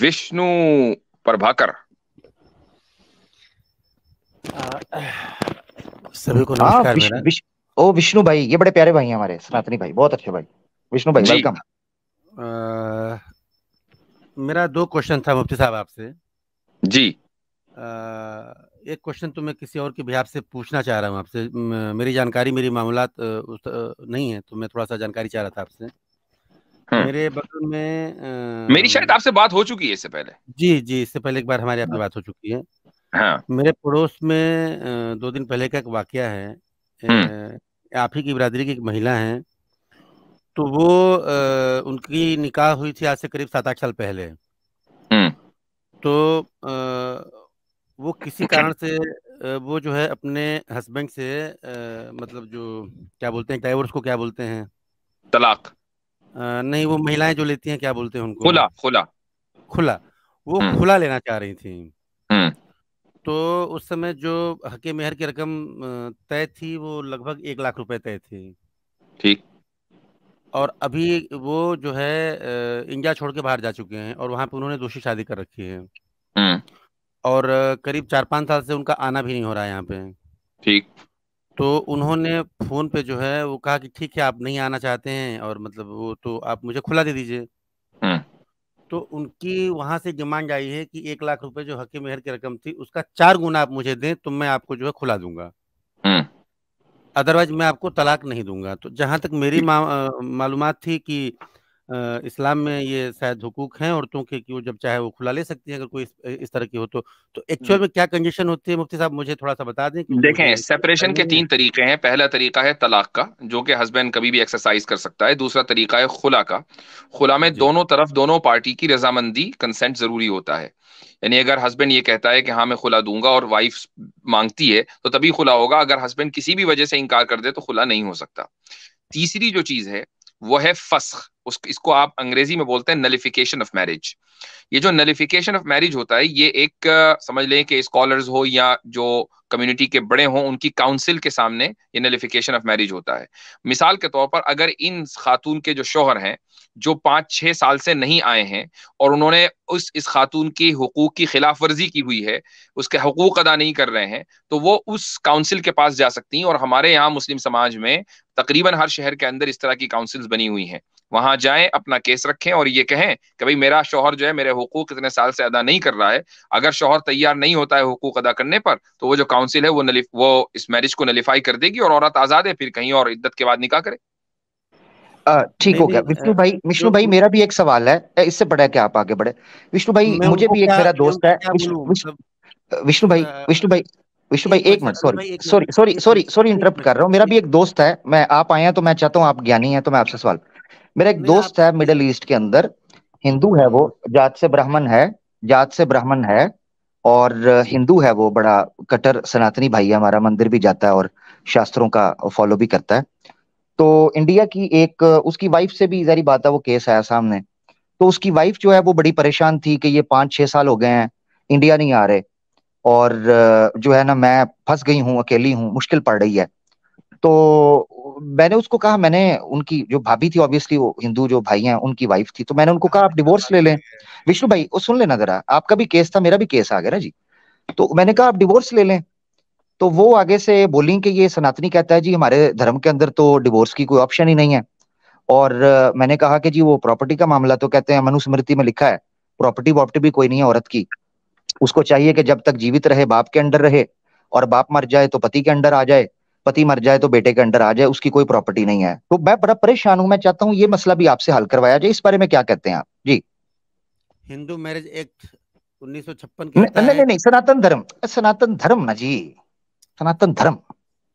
विष्णु प्रभाकर सभी को हाँ, नमस्कार विश, विश, ओ विष्णु भाई ये बड़े प्यारे भाई हमारे सनातनी भाई बहुत अच्छे भाई विष्णु भाई वेलकम मेरा दो क्वेश्चन था मुफ्ती साहब आपसे जी आ, एक क्वेश्चन तो मैं किसी और के भी आपसे पूछना चाह रहा हूँ आपसे मेरी जानकारी मेरी मामला नहीं है तो मैं थोड़ा सा जानकारी चाह रहा था आपसे हम्म। मेरे बगल में आ, मेरी शायद आपसे बात हो चुकी है इससे पहले जी जी इससे पहले एक बार हमारे आपसे हाँ। बात हो चुकी है हाँ। मेरे पड़ोस में दो दिन पहले का एक वाक्य है हम्म। आप ही की बिरादरी की एक महिला है तो वो आ, उनकी निकाह हुई थी आज से करीब सात आठ साल पहले हम्म। तो आ, वो किसी कारण से वो जो है अपने हस्बैंड से आ, मतलब जो क्या बोलते हैं डाइवोर्स को क्या बोलते हैं तलाक नहीं वो महिलाएं जो लेती हैं क्या बोलते हैं उनको खुला खुला खुला वो हम्म। खुला लेना चाह रही थी हम्म। तो उस समय जो हके मेहर की रकम तय थी वो लगभग एक लाख रुपए तय थी ठीक और अभी वो जो है इंडिया छोड़ के बाहर जा चुके हैं और वहां पे उन्होंने दूसरी शादी कर रखी है हम्म। और करीब चार पांच साल से उनका आना भी नहीं हो रहा है यहाँ पे ठीक तो उन्होंने फ़ोन पे जो है वो कहा कि ठीक है आप नहीं आना चाहते हैं और मतलब वो तो आप मुझे खुला दे दीजिए तो उनकी वहां से डिमांड आई है कि एक लाख रुपए जो हकी मेहर की रकम थी उसका चार गुना आप मुझे दें तो मैं आपको जो है खुला दूंगा अदरवाइज मैं आपको तलाक नहीं दूंगा तो जहां तक मेरी मा, मालूम थी कि इस्लाम में ये शायद हुकूक हैं औरतों के कि वो जब चाहे वो खुला ले सकती हैं अगर कोई इस, तरह की हो तो तो एक्चुअल हम्म। में क्या कंडीशन होती है मुफ्ती साहब मुझे थोड़ा सा बता दें कि देखें सेपरेशन के तीन तरीके हैं पहला तरीका है तलाक का जो कि हस्बैंड कभी भी एक्सरसाइज कर सकता है दूसरा तरीका है खुला का खुला में दोनों तरफ दोनों पार्टी की रजामंदी कंसेंट जरूरी होता है यानी अगर हस्बैंड ये कहता है कि हाँ मैं खुला दूंगा और वाइफ मांगती है तो तभी खुला होगा अगर हस्बैंड किसी भी वजह से इनकार कर दे तो खुला नहीं हो सकता तीसरी जो चीज है वो है फस्ख उस इसको आप अंग्रेजी में बोलते हैं नलिफिकेशन ऑफ मैरिज ये जो नलिफिकेशन ऑफ मैरिज होता है ये एक समझ लें कि स्कॉलर्स हो या जो कम्युनिटी के बड़े हों उनकी काउंसिल के सामने ये नलिफिकेशन ऑफ मैरिज होता है मिसाल के तौर पर अगर इन खातून के जो शोहर हैं जो पाँच छः साल से नहीं आए हैं और उन्होंने उस इस खातून की हकूक़ की खिलाफ वर्जी की हुई है उसके हकूक़ अदा नहीं कर रहे हैं तो वो उस काउंसिल के पास जा सकती हैं और हमारे यहाँ मुस्लिम समाज में तकरीबन हर शहर के अंदर इस तरह की काउंसिल्स बनी हुई हैं वहां जाएं अपना केस रखें और ये कहें कि भाई मेरा शोहर जो है मेरे हकूक इतने साल से अदा नहीं कर रहा है अगर शोहर तैयार नहीं होता है हकूक अदा करने पर तो वो जो काउंसिल है वो नलिफ वो इस मैरिज को नलिफाई कर देगी और औरत आजाद है फिर कहीं और इद्दत के बाद निकाह करे ठीक हो गया विष्णु भाई विष्णु भाई मेरा भी एक सवाल है इससे बड़ा क्या आप आगे बढ़े विष्णु भाई मुझे भी एक मेरा दोस्त है मतलब, विष्णु भाई विष्णु भाई विष्णु भाई एक minute sorry sorry sorry sorry sorry interrupt कर रहा हूँ मेरा भी एक दोस्त है मैं आप आए हैं तो मैं चाहता हूँ आप ज्ञानी हैं तो मैं आपसे सवाल मेरा एक दोस्त है मिडल ईस्ट के अंदर हिंदू है वो जात से ब्राह्मण है जात से ब्राह्मण है और हिंदू है वो बड़ा कट्टर सनातनी भाई है हमारा मंदिर भी जाता है और शास्त्रों का फॉलो भी करता है तो इंडिया की एक उसकी वाइफ से भी जारी बात है वो केस आया सामने तो उसकी वाइफ जो है वो बड़ी परेशान थी कि ये पांच छह साल हो गए हैं इंडिया नहीं आ रहे और जो है ना मैं फंस गई हूँ अकेली हूँ मुश्किल पड़ रही है तो मैंने उसको कहा मैंने उनकी जो भाभी थी ऑब्वियसली वो हिंदू जो भाई हैं उनकी वाइफ थी तो मैंने उनको कहा आप डिवोर्स ले लें विष्णु भाई वो सुन लेना जरा आपका भी केस था मेरा भी केस आ गया ना जी तो मैंने कहा आप डिवोर्स ले लें तो वो आगे से बोली कि ये सनातनी कहता है जी हमारे धर्म के अंदर तो डिवोर्स की कोई ऑप्शन ही नहीं है और मैंने कहा कि जी वो प्रॉपर्टी का मामला तो कहते हैं मनुस्मृति में लिखा है प्रॉपर्टी वॉपर्टी भी कोई नहीं है औरत की उसको चाहिए कि जब तक जीवित रहे बाप के अंडर रहे और बाप मर जाए तो पति के अंडर आ जाए पति मर जाए तो बेटे के अंडर आ जाए उसकी कोई प्रॉपर्टी नहीं है तो मैं बड़ा परेशान हूं मैं चाहता हूं ये मसला भी आपसे हल करवाया जाए इस बारे में क्या कहते हैं आप जी हिंदू मैरिज एक्ट उन्नीस सौ छप्पन नहीं नहीं नहीं सनातन धर्म सनातन धर्म ना जी सनातन धर्म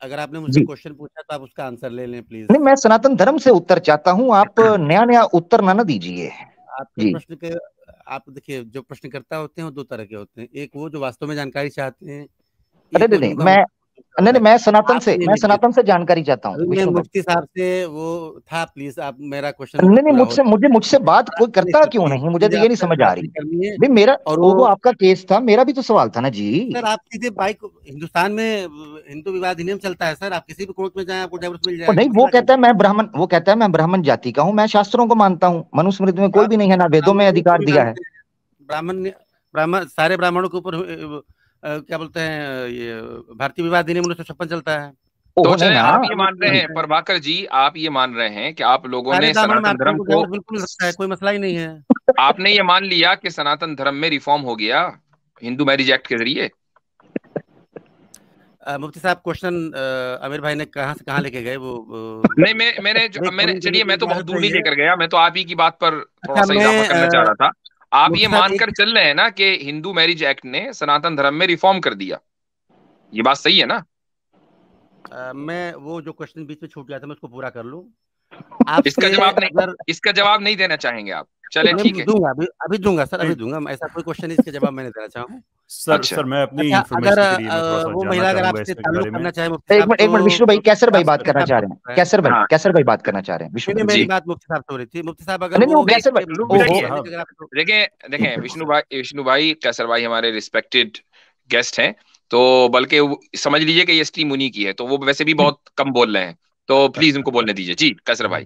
अगर आपने मुझे क्वेश्चन पूछा तो आप उसका आंसर ले लें प्लीज नहीं मैं सनातन धर्म से उत्तर चाहता हूँ आप नया नया उत्तर ना ना दीजिए आपके प्रश्न के आप देखिए जो प्रश्नकर्ता होते हैं दो तरह के होते हैं एक वो जो वास्तव में जानकारी चाहते हैं अरे नहीं मैं नहीं नहीं मैं सनातन से मैं सनातन से जानकारी चाहता हूँ मुफ्ती साहब से वो था प्लीज आप मेरा क्वेश्चन नहीं नहीं मुझसे मुझे मुझसे बात कोई करता क्यों नहीं मुझे तो ये नहीं समझ आ रही भी मेरा और वो तो आपका केस था मेरा भी तो सवाल था ना जी सर आप किसी बाइक हिंदुस्तान में हिंदू विवाद नियम चलता है सर आप किसी भी कोर्ट में जाए आपको डाइवर्स मिल जाएगा नहीं वो कहता है मैं ब्राह्मण वो कहता है मैं ब्राह्मण जाति का हूँ मैं शास्त्रों को मानता हूँ मनुस्मृति में कोई हाँ, भी नहीं है ना वेदों में अधिकार दिया है ब्राह्मण ब्राह्मण सारे ब्राह्मणों के ऊपर क्या बोलते हैं ये भारतीय विवाह अधिनियम उन्नीस सौ छप्पन चलता है तो चले आप ये मान रहे हैं प्रभाकर जी आप ये मान रहे हैं कि आप लोगों ने सनातन धर्म को बिल्कुल कोई मसला ही नहीं है आपने ये मान लिया कि सनातन धर्म में रिफॉर्म हो गया हिंदू मैरिज एक्ट के जरिए मुफ्ती साहब क्वेश्चन अमीर भाई ने कहा से कहाँ लेके गए वो नहीं मैं मैंने जो मैंने चलिए मैं तो बहुत दूर नहीं लेकर गया मैं तो आप ही की बात पर अच्छा, थोड़ा सा इजाफा करना चाह रहा था आप ये मानकर चल रहे हैं ना कि हिंदू मैरिज एक्ट ने सनातन धर्म में रिफॉर्म कर दिया ये बात सही है ना आ, मैं वो जो क्वेश्चन बीच में छूट गया था मैं उसको पूरा कर लूं आप इसका जवाब नहीं अगर... इसका जवाब नहीं देना चाहेंगे आप चले ठीक है दूंगा अभी अभी दूंगा सर अभी दूंगा ऐसा कोई क्वेश्चन इसके जवाब मैंने देना चाहूंगा सर अच्छा। सर मैं अपनी अच्छा, अगर वो महिला अगर आपसे ताल्लुक करना चाहे मुफ्ती एक मिनट एक तो मिनट विष्णु भाई कैसर भाई बात करना चाह रहे हैं कैसर भाई हाँ। कैसर भाई बात करना चाह रहे हैं विष्णु मेरी बात मुफ्ती साहब से हो रही थी मुफ्ती साहब अगर नहीं वो कैसर तो भाई देखिए देखिए विष्णु भाई विष्णु भाई कैसर भाई हमारे रिस्पेक्टेड गेस्ट हैं तो बल्कि समझ लीजिए कि ये स्ट्रीम उन्हीं की है तो वो वैसे भी बहुत कम बोल रहे हैं तो प्लीज अच्छा। उनको बोलने दीजिए जी कैसर भाई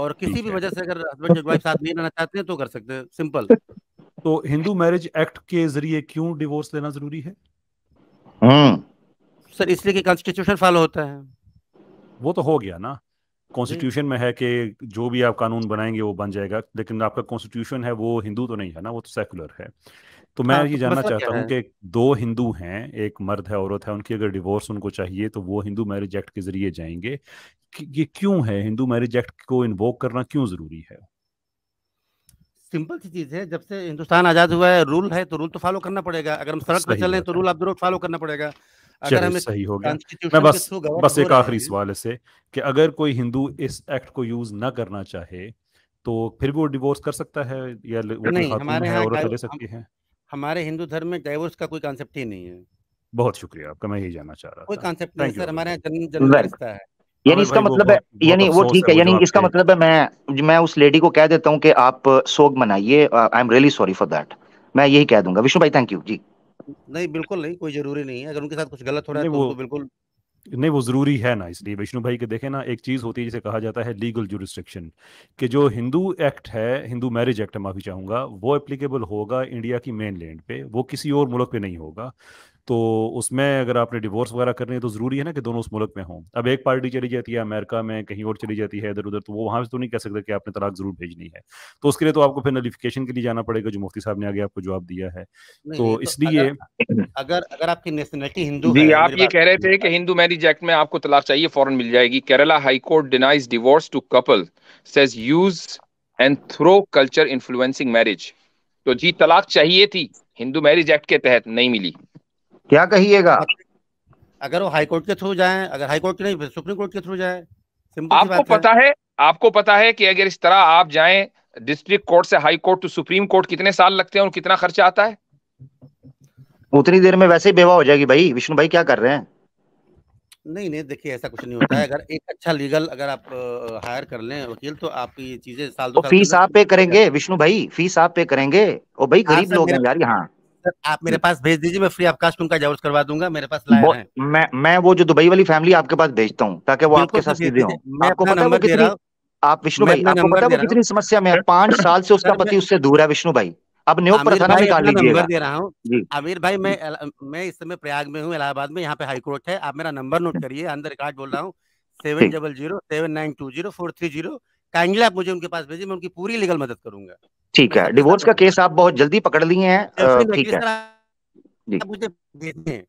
और किसी भी वजह से अगर हस्बैंड एंड वाइफ साथ नहीं रहना चाहते हैं तो कर सकते हैं सिंपल तो हिंदू मैरिज एक्ट के जरिए क्यों डिवोर्स लेना जरूरी है हम्म। सर इसलिए कि कॉन्स्टिट्यूशन फॉलो होता है वो तो हो गया ना कॉन्स्टिट्यूशन में है कि जो भी आप कानून बनाएंगे वो बन जाएगा लेकिन आपका कॉन्स्टिट्यूशन है वो हिंदू तो नहीं है ना वो तो सेकुलर है तो मैं हाँ, ये तो जानना मतलब चाहता हूँ कि दो हिंदू हैं एक मर्द है औरत है उनकी अगर डिवोर्स उनको चाहिए तो वो हिंदू मैरिज एक्ट के जरिए जाएंगे ये क्यों है हिंदू मैरिज एक्ट को इन्वोक करना क्यों जरूरी है सिंपल सी चीज़ है जब से हिंदुस्तान आज़ाद हुआ है रूल है तो रूल तो फॉलो करना पड़ेगा अगर हम सड़क पर चल रहे हैं तो रूल आप जरूर फॉलो करना पड़ेगा अगर हमें सही हो गया मैं बस बस एक आखिरी सवाल इससे कि अगर कोई हिंदू इस एक्ट को यूज ना करना चाहे तो फिर भी वो डिवोर्स कर सकता है या वो नहीं हमारे यहाँ तो ले सकती है हमारे हिंदू धर्म में डाइवोर्स का कोई कॉन्सेप्ट ही नहीं है बहुत शुक्रिया आपका मैं यही जानना चाह रहा कोई कॉन्सेप्ट नहीं सर हमारे यहाँ जन्म रिश्ता है यानी इसका मतलब है यानी वो ठीक है यानी इसका मतलब है मैं मैं उस लेडी को कह देता हूँ कि आप सोग मनाइए I am really sorry for that मैं यही कह दूंगा विष्णु भाई थैंक यू जी नहीं बिल्कुल नहीं कोई जरूरी नहीं है अगर उनके साथ कुछ गलत हो रहा है तो बिल्कुल नहीं वो जरूरी है ना इसलिए वैष्णु भाई के देखे ना एक चीज होती है जिसे कहा जाता है लीगल जुरिस्ट्रिक्शन कि जो हिंदू एक्ट है हिंदू मैरिज एक्ट है माफी चाहूंगा वो एप्लीकेबल होगा इंडिया की मेन लैंड पे वो किसी और मुल्क पे नहीं होगा तो उसमें अगर आपने डिवोर्स वगैरह करनी है तो ज़रूरी है ना कि दोनों उस मुल्क में हों अब एक पार्टी चली जाती है अमेरिका में कहीं और चली जाती है इधर उधर तो वो वहां से तो नहीं कह सकते कि आपने तलाक ज़रूर भेजनी है तो उसके लिए तो आपको फिर नोटिफिकेशन के लिए जाना पड़ेगा जो मुफ्ती साहब ने आगे आपको जवाब दिया है तो, तो इसलिए अगर अगर आपकी नेशनलिटी हिंदू आप ये कह रहे थे कि हिंदू मैरिज एक्ट में आपको तलाक चाहिए फौरन मिल जाएगी Kerala high court denies divorce to couple says use and throw culture influencing marriage तो जी तलाक चाहिए थी हिंदू मैरिज एक्ट के तहत नहीं मिली क्या कहिएगा अगर वो हाईकोर्ट के थ्रू जाए अगर हाईकोर्ट के नहीं सुप्रीम कोर्ट के थ्रू जाए आपको पता है।, है आपको पता है कि अगर इस तरह आप जाए डिस्ट्रिक्ट कोर्ट से high court to supreme court कितने साल लगते हैं और कितना खर्चा आता है उतनी देर में वैसे ही बेवा हो जाएगी भाई विष्णु भाई क्या कर रहे हैं नहीं नहीं देखिए ऐसा कुछ नहीं होता है अगर एक अच्छा लीगल अगर आप हायर कर लें वकील तो आपकी ये चीजें साल दो तो फीस आप पे करेंगे विष्णु भाई फीस आप पे करेंगे और भाई गरीब लोग हैं यार यहाँ आप मेरे पास भेज दीजिए मैं फ्री ऑफ कास्ट उनका जरूर करवा दूंगा मेरे पास लाया है मैं मैं वो जो दुबई वाली फैमिली आपके पास भेजता हूँ ताकि वो आपके साथ सीधे आपको पता है कितनी आप विष्णु भाई आपको पता है कितनी समस्या में पांच साल से उसका पति उससे दूर है विष्णु भाई अब नियोग प्रधान में काट लीजिएगा दे रहा हूँ आमिर भाई मैं मैं इस समय प्रयाग में हूँ इलाहाबाद में यहाँ पे हाई कोर्ट है आप मेरा नंबर नोट करिए अंदर कार्ड बोल रहा हूँ seven double zero seven nine two zero four three zero kindly आप मुझे उनके पास भेजिए मैं उनकी पूरी लीगल मदद करूंगा ठीक है डिवोर्स का केस आप बहुत जल्दी पकड़ लिए हैं ठीक है मुझे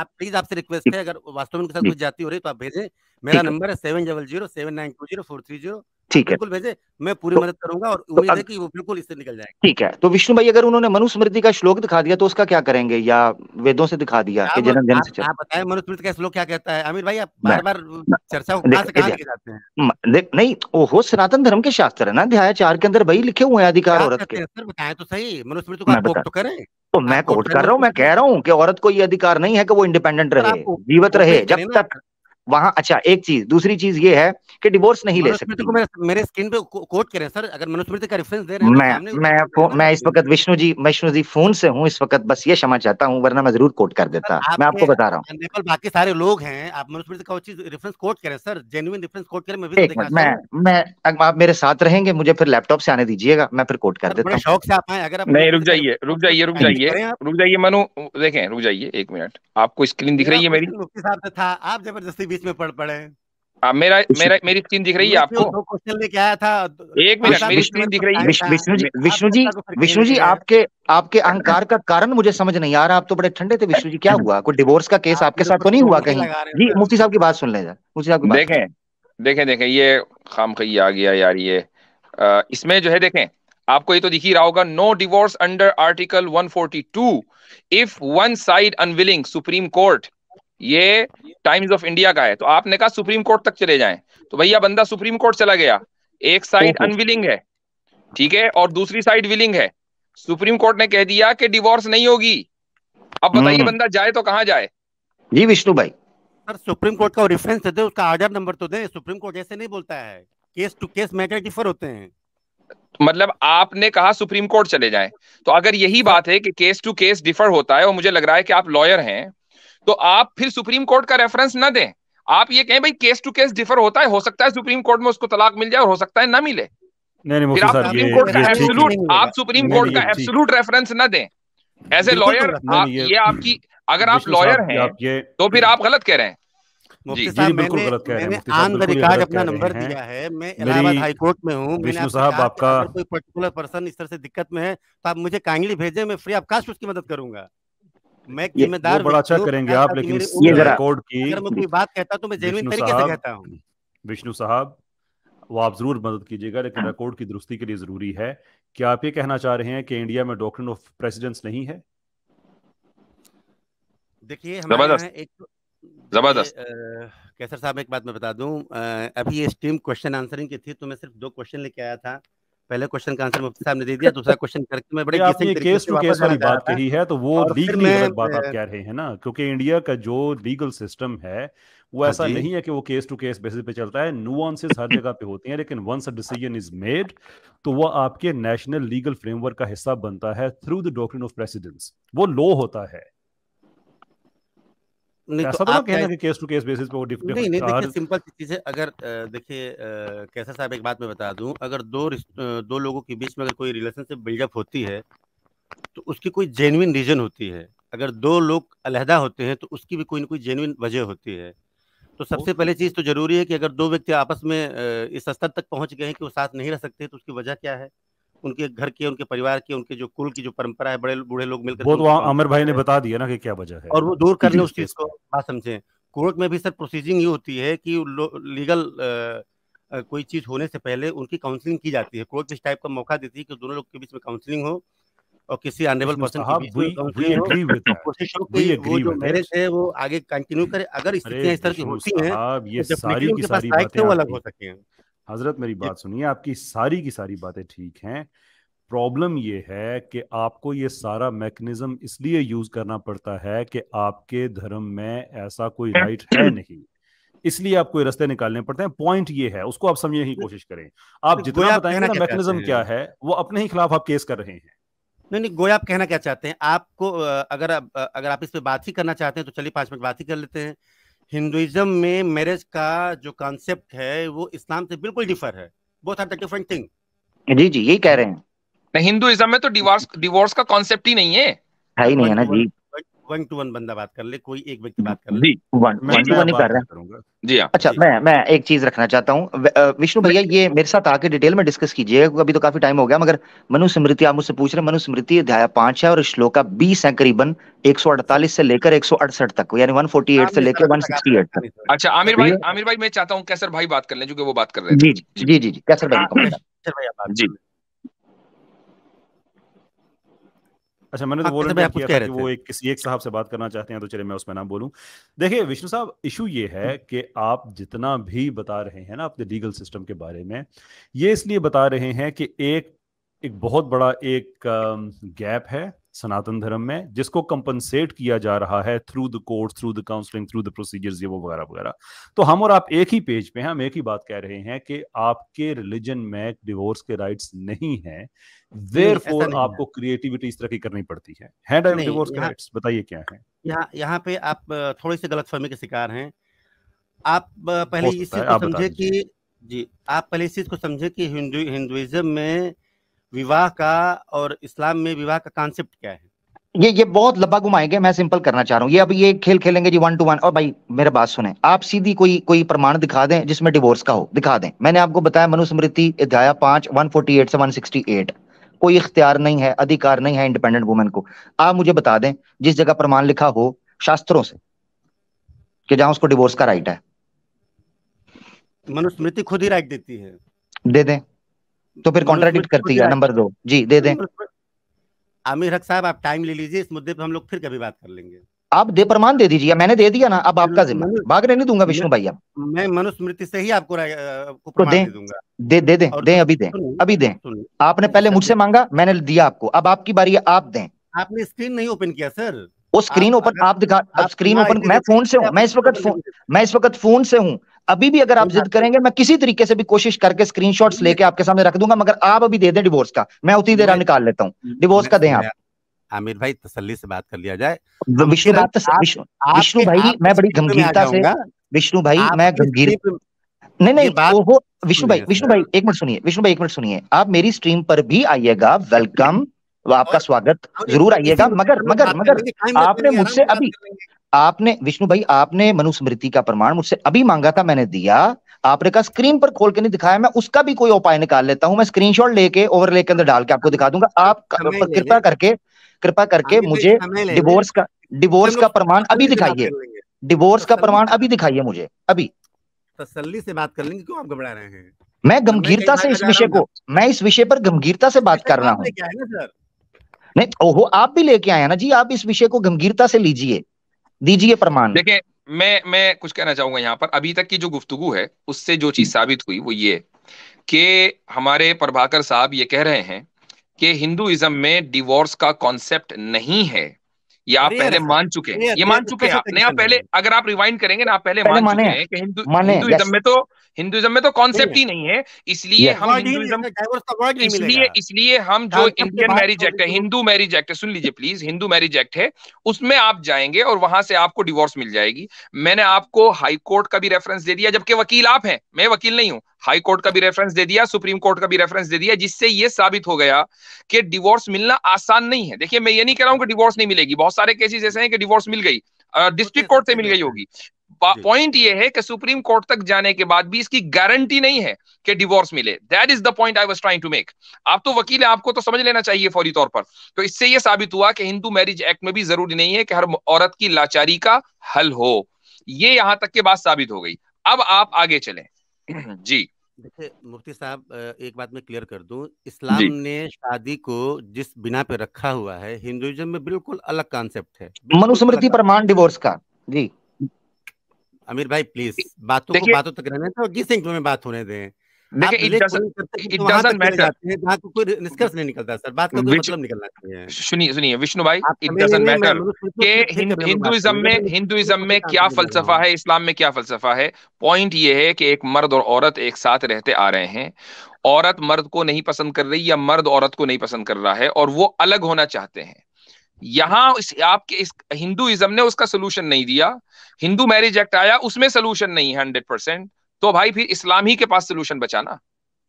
आप प्लीज आपसे रिक्वेस्ट है अगर वास्तव में उनके साथ कुछ जाती हो रही तो आप भेजें मेरा नंबर है seven double zero seven nine two zero four three zero ठीक है भेजे मैं पूरी तो, मदद करूंगा और तो उम्मीद तो, है कि वो बिल्कुल इससे निकल जाएगा ठीक है तो विष्णु भाई अगर उन्होंने मनुस्मृति का श्लोक दिखा दिया तो उसका क्या करेंगे या वेदों से दिखा दिया कि जन्म जन्म से आप मनुस्मृति का श्लोक क्या कहता है अमीर भाई आप बार बार चर्चा को कहां से कहां लेके जाते हैं नहीं ओहो सनातन धर्म के शास्त्र है ना अध्याय चार के अंदर भाई लिखे हुए हैं अधिकार औरत के सर बताए तो सही मनुस्मृति को आप तो करें तो मैं कोट कर रहा हूँ मैं कह रहा हूँ कि औरत को ये अधिकार नहीं है कि वो इंडिपेंडेंट रहे जीवित रहे तो जब तक वहां अच्छा एक चीज दूसरी चीज ये है कि डिवोर्स नहीं ले सकते को मेरे, मेरे स्किन पे कोट करें सर अगर मनुस्मृति का रेफरेंस दे रहे हैं तो मैं मैं मैं, मैं, मैं इस वक्त विष्णु जी विष्णु जी फोन से हूँ इस वक्त बस ये क्षमा चाहता हूँ वरना मैं जरूर कोट कर देता मैं आपको बता रहा हूँ बाकी सारे लोग हैं आप मनुस्मृति का चीज रेफरेंस कोट करें सर जेन्युइन रेफरेंस कोट करें मैं तो मैं मैं आप मेरे साथ रहेंगे मुझे फिर लैपटॉप से आने दीजिएगा मैं फिर कोट कर देता हूँ शौक से आप आए अगर नहीं रुक जाइए रुक जाइए रुक जाइए रुक जाइए मनु देखें रुक जाइए एक मिनट आपको स्क्रीन दिख रही है मेरी साहब तो था आप जबरदस्ती इंग्लिश में पढ़ पड़े आ, मेरा मेरा मेरी स्क्रीन दिख रही है आपको क्वेश्चन लेके आया था एक मिनट मेरी स्क्रीन दिख रही है विष्णु जी विष्णु जी विष्णु जी तो आपके आपके अहंकार का कारण मुझे समझ नहीं आ रहा आप तो बड़े ठंडे थे विष्णु जी क्या हुआ कोई डिवोर्स का केस आपके साथ तो नहीं हुआ कहीं जी मुफ्ती साहब की बात सुन लें मुफ्ती साहब देखें देखें देखें ये खाम खई आ गया यार ये इसमें जो है देखें आपको ये तो दिख ही रहा होगा no divorce under article 142 if one side unwilling supreme court ये टाइम्स ऑफ इंडिया का है तो आपने कहा सुप्रीम कोर्ट तक चले जाएं तो भैया बंदा सुप्रीम कोर्ट चला गया एक साइड अनविलिंग है ठीक है और दूसरी साइड विलिंग है सुप्रीम कोर्ट ने कह दिया कि डिवोर्स नहीं होगी अब बताइए हम्म। बंदा जाए तो कहाँ जाए जी विष्णु भाई सर सुप्रीम कोर्ट का रेफरेंस दे उसका आधार नंबर तो दे सुप्रीम कोर्ट ऐसे नहीं बोलता है case to case matter differ होते हैं मतलब आपने कहा सुप्रीम कोर्ट चले जाएं तो अगर यही बात है कि केस टू केस डिफर होता है और मुझे लग रहा है कि आप लॉयर हैं तो आप फिर सुप्रीम कोर्ट का रेफरेंस ना दें आप ये कहें भाई केस टू केस डिफर होता है हो सकता है सुप्रीम कोर्ट में उसको तलाक मिल जाए और हो सकता है ना मिले नहीं, नहीं, आप सुप्रीम कोर्ट का एब्सोल्यूट आप सुप्रीम कोर्ट का एब्सोल्यूट रेफरेंस ना दें एज ए लॉयर आप ये आपकी अगर आप लॉयर हैं तो फिर आप गलत कह रहे हैं मुफ्ती साहब मैंने, आम तरीका अपना नंबर दिया है मैं इलाहाबाद हाई कोर्ट में हूँ आपका तो मदद करूंगा मैं जिम्मेदार बड़ा अच्छा करेंगे आप लेकिन रिकॉर्ड की अगर मैं कोई बात कहता तो मैं जेन्युइन तरीके से कहता हूँ विष्णु साहब वो आप जरूर मदद कीजिएगा लेकिन रिकॉर्ड हाँ। की दुरुस्ती के लिए जरूरी है क्या आप ये कहना चाह रहे हैं कि इंडिया में डॉक्ट्रिन ऑफ प्रेसिडेंस नहीं है देखिए हमारे एक जबरदस्त कैसर साहब एक बात मैं बता दूं अभी ये स्ट्रीम क्वेश्चन आंसरिंग की थी तो मैं सिर्फ दो क्वेश्चन लेके आया था पहले क्वेश्चन का आंसर मुफ्ती साहब ने दे दिया दूसरा क्वेश्चन करके मैं बड़े आपने केस टू केस वाली बात कही है तो वो लीगल बात आप कह रहे हैं ना क्योंकि इंडिया का जो लीगल सिस्टम है वो हाँ ऐसा नहीं है कि वो केस टू केस बेसिस पे चलता है नुआंसेस हर जगह पे होते हैं लेकिन once a decision is made तो वो आपके नेशनल लीगल फ्रेमवर्क का हिस्सा बनता है through the doctrine of precedence वो लॉ होता है नहीं तो, तो आप कहना कि केस टू केस बेसिस पे वो डिफरेंट नहीं नहीं देखिए सिंपल चीज है अगर देखिए कैसा साहब एक बात मैं बता दूं अगर दो दो लोगों के बीच में अगर कोई रिलेशनशिप बिल्डअप होती है तो उसकी कोई जेन्युइन रीजन होती है अगर दो लोग अलहदा होते हैं तो उसकी भी कोई ना कोई जेन्युइन वजह होती है तो सबसे पहले चीज तो जरूरी है कि अगर दो व्यक्ति आपस में इस स्तर तक पहुंच गए हैं कि वो साथ नहीं रह सकते तो उसकी वजह क्या है उनके घर के उनके परिवार के उनके जो कुल की जो परंपरा है बड़े बूढ़े लोग मिलकर वो तो आमिर भाई ने बता दिया ना कि क्या वजह है और वो दूर कर ले उस चीज को बात समझे कोर्ट में भी सर प्रोसीजिंग ये होती है कि लीगल कोई चीज होने से पहले उनकी काउंसलिंग की जाती है कोर्ट इस टाइप का मौका देती है कि दोनों लोग के बीच में काउंसलिंग हो और किसी अनेबल पर्सन तो कोशिश हो कि वो जो मैरिज है वो आगे कंटिन्यू करे अगर स्थितियां इस तरह की होती हैं तो सारी की सारी बातें अलग हो सके हजरत मेरी बात सुनिए आपकी सारी की सारी बातें ठीक हैं प्रॉब्लम ये है कि आपको ये सारा मैकेनिज्म इसलिए यूज करना पड़ता है कि आपके धर्म में ऐसा कोई राइट है नहीं इसलिए आपको ये रस्ते निकालने पड़ते हैं पॉइंट ये है उसको आप समझने की कोशिश करें आप जितना बताएंगे ना मैकेनिज्म क्या है वो अपने ही खिलाफ आप केस कर रहे हैं नहीं नहीं गोया आप कहना क्या चाहते हैं आपको अगर अगर आप इस पर बात ही करना चाहते हैं तो चलिए पांच मिनट बात ही कर लेते हैं हिंदुइज्म में मैरिज का जो कॉन्सेप्ट है वो इस्लाम से बिल्कुल डिफर है बहुत आर डिफरेंट थिंग जी जी यही कह रहे हैं हिंदुइज्म में तो डिवोर्स डिवोर्स का कॉन्सेप्ट ही नहीं है है ही नहीं है ना जी वन टू वन बंदा बात कर ले कोई एक व्यक्ति बात कर ले वन वन टू वन ही कर रहा जी हाँ। अच्छा, जी अच्छा मैं मैं एक चीज रखना चाहता हूँ विष्णु भैया ये मेरे साथ आके डिटेल में डिस्कस कीजिएगा अभी तो काफी टाइम हो गया मगर मनु स्मृति आप मुझसे पूछ रहे मनु स्मृति अध्याय पांच है और श्लोका बीस है करीबन 148 से लेकर 168 तक यानी 148 से लेकर 168 तक अच्छा आमिर भाई आमिर भाई मैं चाहता हूँ कैसर भाई बात कर ले जो कि वो बात कर रहे हैं जी जी जी जी कैसर भाई हाँ, जी अच्छा मैंने तो हाँ, बोल रहा मतलब कि वो एक किसी एक साहब से बात करना चाहते हैं तो चलिए मैं उसमें नाम बोलूं देखिए विष्णु साहब इशू ये है हम्म। कि आप जितना भी बता रहे हैं ना अपने लीगल सिस्टम के बारे में ये इसलिए बता रहे हैं कि एक एक बहुत बड़ा एक गैप है सनातन धर्म में जिसको कंपनसेट किया जा रहा है through the court through the counselling through the procedures ये वो वगैरह वगैरह तो हम और आप एक ही पेज पे हैं हम एक ही बात कह रहे हैं कि आपके रिलीजन में डिवोर्स के राइट्स नहीं है देर फोर आपको क्रिएटिविटी इस तरह की करनी पड़ती है, डिवोर्स के राइट्स बताइए क्या है यहाँ पे आप थोड़ी सी गलत के शिकार हैं आप पहले इस चीज को समझे कि जी आप पहले इस चीज को समझे कि हिंदुइज्म में विवाह का और इस्लाम में विवाह का कॉन्सेप्ट क्या है ये ये बहुत लब्बा घुमाएंगे मैं सिंपल करना चाह रहा हूँ ये अब ये खेल खेलेंगे जी वन टू वन और भाई मेरे बात सुने आप सीधी कोई कोई प्रमाण दिखा दें जिसमें डिवोर्स का हो दिखा दें मैंने आपको बताया मनुस्मृति अध्याय पांच वन फोर्टी एट से वन सिक्सटी एट कोई इख्तियार नहीं है अधिकार नहीं है इंडिपेंडेंट वुमेन को आप मुझे बता दें जिस जगह प्रमाण लिखा हो शास्त्रों से कि जहां उसको डिवोर्स का राइट है मनुस्मृति खुद ही राइट देती है दे दें तो फिर कॉन्ट्राडिक्ट करती है नंबर दो जी दे दें आमिर हक साहब आप टाइम ले लीजिए इस मुद्दे पर हम लोग फिर कभी बात कर लेंगे आप दे प्रमाण दे दीजिए मैंने दे दिया ना अब आपका जिम्मा भागने नहीं दूंगा विष्णु भाई मैं मनुस्मृति से ही आपको, आपको तो दें, दे दूंगा दे दे दें दें अभी दे अभी दे आपने पहले मुझसे मांगा मैंने दिया आपको अब आपकी बारी है आप दें आपने स्क्रीन नहीं ओपन किया सर वो स्क्रीन ओपन आप दिखा आप स्क्रीन ओपन मैं फोन से हूँ मैं इस वक्त मैं इस वक्त फोन से हूँ अभी भी अगर आप जिद करेंगे मैं किसी तरीके से भी कोशिश करके स्क्रीन लेके आपके सामने रख दूंगा मगर आप अभी दे दें डिवोर्स का मैं उतनी देर निकाल लेता हूँ डिवोर्स का दें आप आमिर भाई तसल्ली से बात कर लिया जाए विष्णु विष्णु भाई मैं बड़ी गंभीरता से विष्णु भाई मैं गंभीर नहीं नहीं विष्णु भाई विष्णु भाई एक मिनट सुनिए विष्णु भाई एक मिनट सुनिए आप मेरी स्ट्रीम पर भी आइएगा वेलकम आपका स्वागत जरूर आइएगा मगर मगर मगर आपने मुझसे अभी आपने विष्णु भाई आपने मनुस्मृति का प्रमाण मुझसे अभी मांगा था मैंने दिया आपने कहा स्क्रीन पर खोल के नहीं दिखाया मैं उसका भी कोई उपाय निकाल लेता हूं मैं स्क्रीनशॉट लेके ओवरले के अंदर डाल के आपको दिखा दूंगा आप कृपा करके कृपा करके तो मुझे डिवोर्स का डिवोर्स का प्रमाण अभी दिखाइए डिवोर्स का प्रमाण अभी दिखाइए मुझे अभी तसल्ली से बात कर लेंगे क्यों आप घबरा रहे हैं मैं गंभीरता से इस विषय को मैं इस विषय पर गंभीरता से बात कर रहा हूँ नहीं ओहो आप भी लेके आए ना जी आप इस विषय को गंभीरता से लीजिए दीजिए प्रमाण देखिए मैं मैं कुछ कहना चाहूंगा यहाँ पर अभी तक की जो गुफ्तगु है उससे जो चीज हम्म। साबित हुई वो ये कि हमारे प्रभाकर साहब ये कह रहे हैं कि हिंदुइज्म में डिवोर्स का कॉन्सेप्ट नहीं है ये आप पहले मान चुके हैं ये मान तो चुके हैं आप नहीं आप पहले अगर आप रिवाइंड करेंगे ना आप पहले मान चुके हैं कि हिंदू हिंदुइज्म में तो हिंदुइज्म में तो कॉन्सेप्ट ही नहीं है इसलिए हम हिंदुइज्म इसलिए इसलिए हम जो इंडियन मैरिज एक्ट है हिंदू मैरिज एक्ट है सुन लीजिए प्लीज हिंदू मैरिज एक्ट है उसमें आप जाएंगे और वहां से आपको डिवोर्स मिल जाएगी मैंने आपको हाईकोर्ट का भी रेफरेंस दे दिया जबकि वकील आप हैं मैं वकील नहीं हूँ हाई कोर्ट का भी रेफरेंस दे दिया सुप्रीम कोर्ट का भी रेफरेंस दे दिया जिससे ये साबित हो गया कि डिवोर्स मिलना आसान नहीं है देखिए मैं ये नहीं कह रहा हूँ कि डिवोर्स नहीं मिलेगी बहुत सारे केसेस ऐसे हैं कि डिवोर्स मिल गई डिस्ट्रिक्ट कोर्ट से मिल गई होगी पॉइंट ये है कि सुप्रीम कोर्ट तक जाने के बाद भी इसकी गारंटी नहीं है कि डिवोर्स मिले that is the point I was trying to make आप तो वकील है आपको तो समझ लेना चाहिए फौरी तौर पर तो इससे यह साबित हुआ कि हिंदू मैरिज एक्ट में भी जरूरी नहीं है कि हर औरत की लाचारी का हल हो ये यहां तक के बात साबित हो गई अब आप आगे चलें जी देखिए मुफ्ती साहब एक बात मैं क्लियर कर दूं इस्लाम ने शादी को जिस बिना पे रखा हुआ है हिंदुइज्म में बिल्कुल अलग कॉन्सेप्ट है मनुस्मृति प्रमाण डिवोर्स का जी आमिर भाई प्लीज बातों को बातों तक रहने दो तो, में बात होने दें तो मतलब विष्णु भाई में क्या फलसफा है इस्लाम में क्या फलसफा है पॉइंट ये है कि एक मर्द और औरत एक साथ रहते आ रहे हैं औरत मर्द को नहीं पसंद कर रही या मर्द औरत को नहीं पसंद कर रहा है और वो अलग होना चाहते हैं यहाँ इस आपके इस हिंदुइज्म ने उसका सोल्यूशन नहीं दिया हिंदू मैरिज एक्ट आया उसमें सोल्यूशन नहीं है हंड्रेड परसेंट तो भाई फिर इस्लाम ही के पास सोल्यूशन बचाना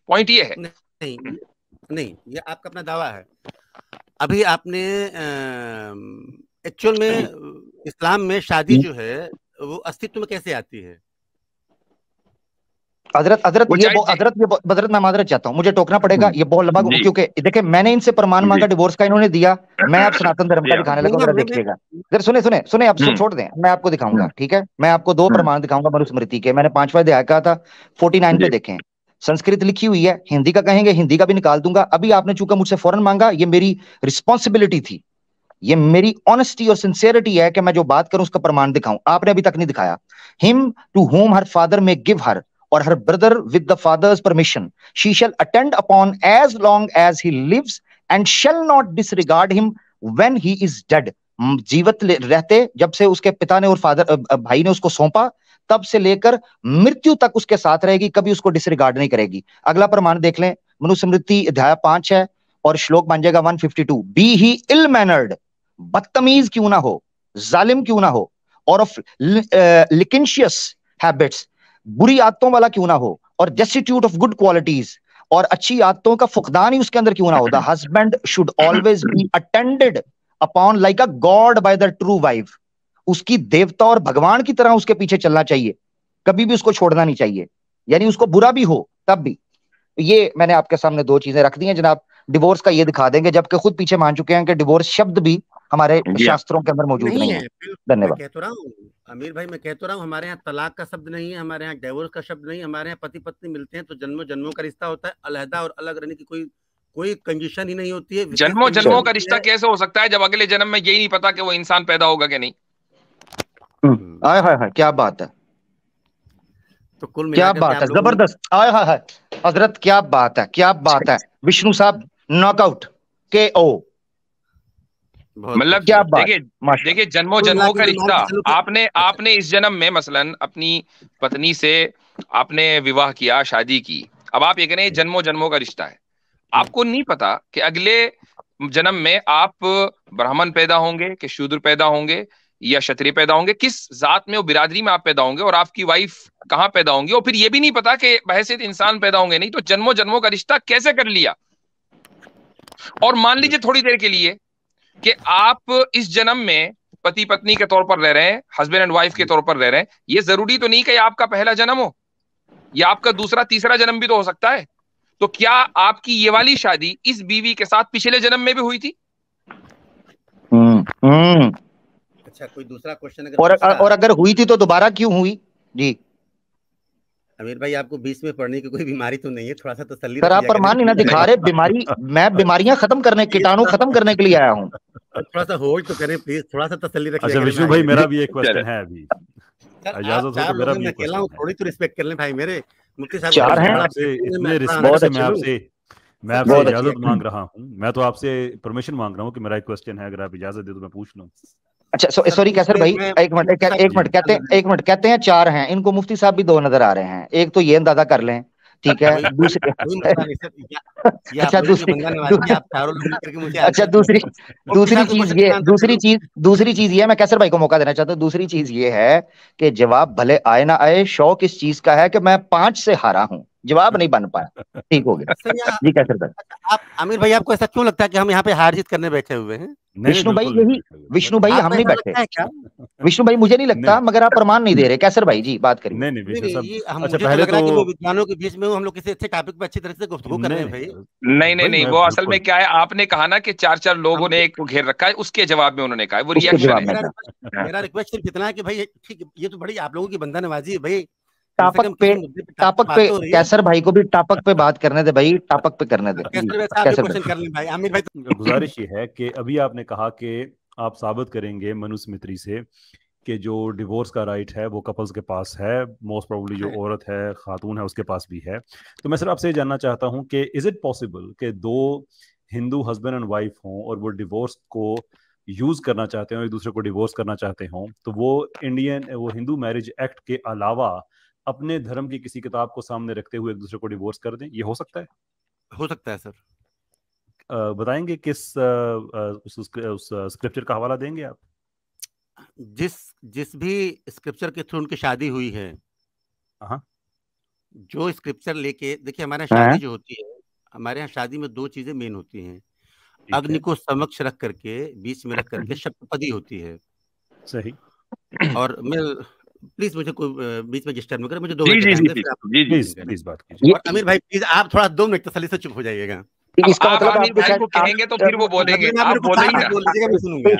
पॉइंट ये है नहीं नहीं ये आपका अपना दावा है अभी आपने एक्चुअल में इस्लाम में शादी जो है वो अस्तित्व में कैसे आती है हजरत हजरत ये हजरत ये हजरत मुझे टोकना पड़ेगा हम्म। ये बहुत लंबा क्योंकि देखिए मैंने इनसे प्रमाण मांगा डिवोर्स का इन्होंने दिया मैं आप सनातन धर्म का दिखाने लगा मेरा देखिएगा जरा सुने सुने सुने आप हम्म। छोड़ दें मैं आपको दिखाऊंगा हम्म। ठीक है मैं आपको दो प्रमाण दिखाऊंगा मनुस्मृति के मैंने पांचवा अध्याय कहा था फोर्टी नाइन पे देखे संस्कृत लिखी हुई है हिंदी का कहेंगे हिंदी का भी निकाल दूंगा अभी आपने चूंकि मुझसे फौरन मांगा ये मेरी रिस्पॉन्सिबिलिटी थी ये मेरी ऑनेस्टी और सिंसियरिटी है कि मैं जो बात करूं उसका प्रमाण दिखाऊं आपने अभी तक नहीं दिखाया him to whom her father may give her or her brother with the father's permission she shall attend upon as long as he lives and shall not disregard him when he is dead जीवित रहते जब से उसके पिता ने और father भाई ने उसको सौंपा तब से लेकर मृत्यु तक उसके साथ रहेगी कभी उसको डिसरिगार्ड नहीं करेगी अगला प्रमाण देख लें मनुस्मृति अध्याय पांच है और श्लोक बन जाएगा one fifty two be he ill mannered बदतमीज क्यों ना हो जालिम क्यों ना हो और ऑफ लिकिनशियस हैबिट्स बुरी आदतों वाला क्यों ना हो और डेस्टिट्यूट ऑफ गुड क्वालिटीज और अच्छी आदतों का फुकदान ही उसके अंदर क्यों ना the husband should always be attended upon like a god by the true wife उसकी देवता और भगवान की तरह उसके पीछे चलना चाहिए कभी भी उसको छोड़ना नहीं चाहिए यानी उसको बुरा भी हो तब भी ये मैंने आपके सामने दो चीजें रख दी हैं जनाब डिवोर्स का ये दिखा देंगे जबकि खुद पीछे मान चुके हैं कि डिवोर्स शब्द भी हमारे हाँ। शास्त्रों के अंदर मौजूद नहीं, नहीं है धन्यवाद कहते तो रहा हूँ अमीर भाई मैं कहते तो रहा हूँ हमारे यहाँ तलाक का शब्द नहीं है हमारे यहाँ डेवोर्स का शब्द नहीं है हमारे यहाँ पति पत्नी मिलते हैं तो जन्मों जन्मों का रिश्ता होता है अलहदा और अलग रहने की कोई कोई कंडीशन ही नहीं होती है जन्मों जन्मों का रिश्ता कैसे हो सकता है जब अगले जन्म में यही नहीं पता कि वो इंसान पैदा होगा कि नहीं हम्म, आय हाय हाय क्या बात है तो कुल क्या बात है जबरदस्त आय हाय हाय हजरत क्या बात है क्या बात है अच्छा, अच्छा। विष्णु साहब नॉकआउट के ओ मतलब क्या देखिए देखिए जन्मों जन्मों का रिश्ता आपने आपने इस जन्म में मसलन अपनी पत्नी से आपने विवाह किया शादी की अब आप ये कह रहे हैं जन्मों जन्मों का रिश्ता है आपको नहीं पता कि अगले जन्म में आप ब्राह्मण पैदा होंगे कि शूद्र पैदा होंगे या क्षत्रिय पैदा होंगे किस जात में वो बिरादरी में आप पैदा होंगे और आपकी वाइफ कहाँ पैदा होंगी और फिर ये भी नहीं पता कि बहसित इंसान पैदा होंगे नहीं तो जन्मों जन्मों का रिश्ता कैसे कर लिया और मान लीजिए थोड़ी देर के लिए कि आप इस जन्म में पति पत्नी के तौर पर रह रहे हैं हस्बैंड एंड वाइफ के तौर पर रह रहे हैं ये जरूरी तो नहीं कि आपका पहला जन्म हो या आपका दूसरा तीसरा जन्म भी तो हो सकता है तो क्या आपकी ये वाली शादी इस बीवी के साथ पिछले जन्म में भी हुई थी हम्म, हम्म। अच्छा कोई दूसरा क्वेश्चन अगर और, और अगर हुई थी तो दोबारा क्यों हुई जी अमीर भाई आपको बीच में पढ़ने की कोई बीमारी तो नहीं है थोड़ा सा तसल्ली तो सर आप प्रमाण ना दिखा रहे बीमारी मैं बीमारियां खत्म करने तो कीटाणु खत्म करने के लिए आया हूँ थोड़ा सा होल्ड तो करें प्लीज थोड़ा सा तसल्ली रखिए अच्छा विष्णु भाई मेरा भी एक क्वेश्चन है अभी इजाजत हो तो मेरा भी अकेला हूं थोड़ी तो रिस्पेक्ट कर लें भाई मेरे साहब चार हैं इतने रिस्पेक्ट से मैं आपसे मैं आपसे इजाजत मांग रहा हूं मैं तो आपसे परमिशन मांग रहा हूं कि मेरा एक क्वेश्चन है अगर आप इजाजत दे तो मैं पूछ लूं अच्छा सॉरी कैसर भाई एक मिनट एक मिनट कहते हैं एक मिनट कहते हैं चार हैं इनको मुफ्ती साहब भी दो नजर आ रहे हैं एक तो ये अंदाजा कर लें ठीक है दूसरी अच्छा, अच्छा दूसरी अच्छा दूसरी तो दूसरी तो- चीज ये दूसरी चीज दूसरी चीज ये मैं कैसर भाई को मौका देना चाहता हूँ दूसरी चीज ये है कि जवाब भले आए ना आए शौक इस चीज का है कि मैं पांच से हारा हूँ जवाब नहीं बन पाया ठीक हो गया जी कैसे सर आप अमीर भाई आपको ऐसा क्यों लगता है कि हम यहाँ पे हार जीत करने बैठे हुए हैं विष्णु भाई यही विष्णु भाई हम नहीं बैठे विष्णु भाई मुझे नहीं लगता मगर आप प्रमाण नहीं दे रहे कैसर भाई जी बात करिए नहीं नहीं अच्छा तो पहले तो विद्वानों के बीच में हम लोग किसी अच्छे टॉपिक पे अच्छी तरह से गुफ्तु कर रहे हैं भाई नहीं नहीं नहीं वो असल में क्या है आपने कहा ना कि चार चार लोगों हाँ। ने एक को घेर रखा है उसके जवाब में उन्होंने कहा वो रिएक्शन मेरा रिक्वेस्ट सिर्फ इतना है कि भाई ठीक ये तो बड़ी आप लोगों की बंधनबाजी है भाई टापक पे टापक पे तो कैसर भाई को भी टापक पे बात करने दे भाई टापक पे करने दे कैसर भाई आमिर भाई तो- गुजारिश ये है कि अभी आपने कहा कि आप साबित करेंगे मनुस मित्री से कि जो डिवोर्स का राइट है वो कपल्स के पास है मोस्ट प्रोबली जो औरत है खातून है उसके पास भी है तो मैं सिर्फ आपसे जानना चाहता हूं कि इज इट पॉसिबल कि दो हिंदू हस्बैंड एंड वाइफ हों और वो डिवोर्स को यूज करना चाहते हो एक दूसरे को डिवोर्स करना चाहते हो तो वो इंडियन वो हिंदू मैरिज एक्ट के अलावा अपने धर्म की किसी किताब को सामने रखते हुए एक दूसरे को डिवोर्स कर दें ये हो सकता है हो सकता है सर आ, बताएंगे किस आ, उस, उस, उस स्क्रिप्चर का हवाला देंगे आप जिस जिस भी स्क्रिप्चर के थ्रू उनकी शादी हुई है हाँ। जो स्क्रिप्चर लेके देखिए हमारे यहाँ हाँ। शादी जो होती है हमारे यहाँ शादी में दो चीजें मेन होती हैं अग्नि को समक्ष रख करके बीच में रख करके हम्म। शब्दपदी होती है सही और मैं प्लीज मुझे कोई बीच में डिस्टर्ब न करें मुझे दो जी जी जी प्लीज प्लीज बात कीजिए और अमीर भाई प्लीज आप थोड़ा दो मिनट तसली से चुप हो जाइएगा तो इसका मतलब आप भाई को कहेंगे तो फिर वो बोलेंगे आप बोलेंगे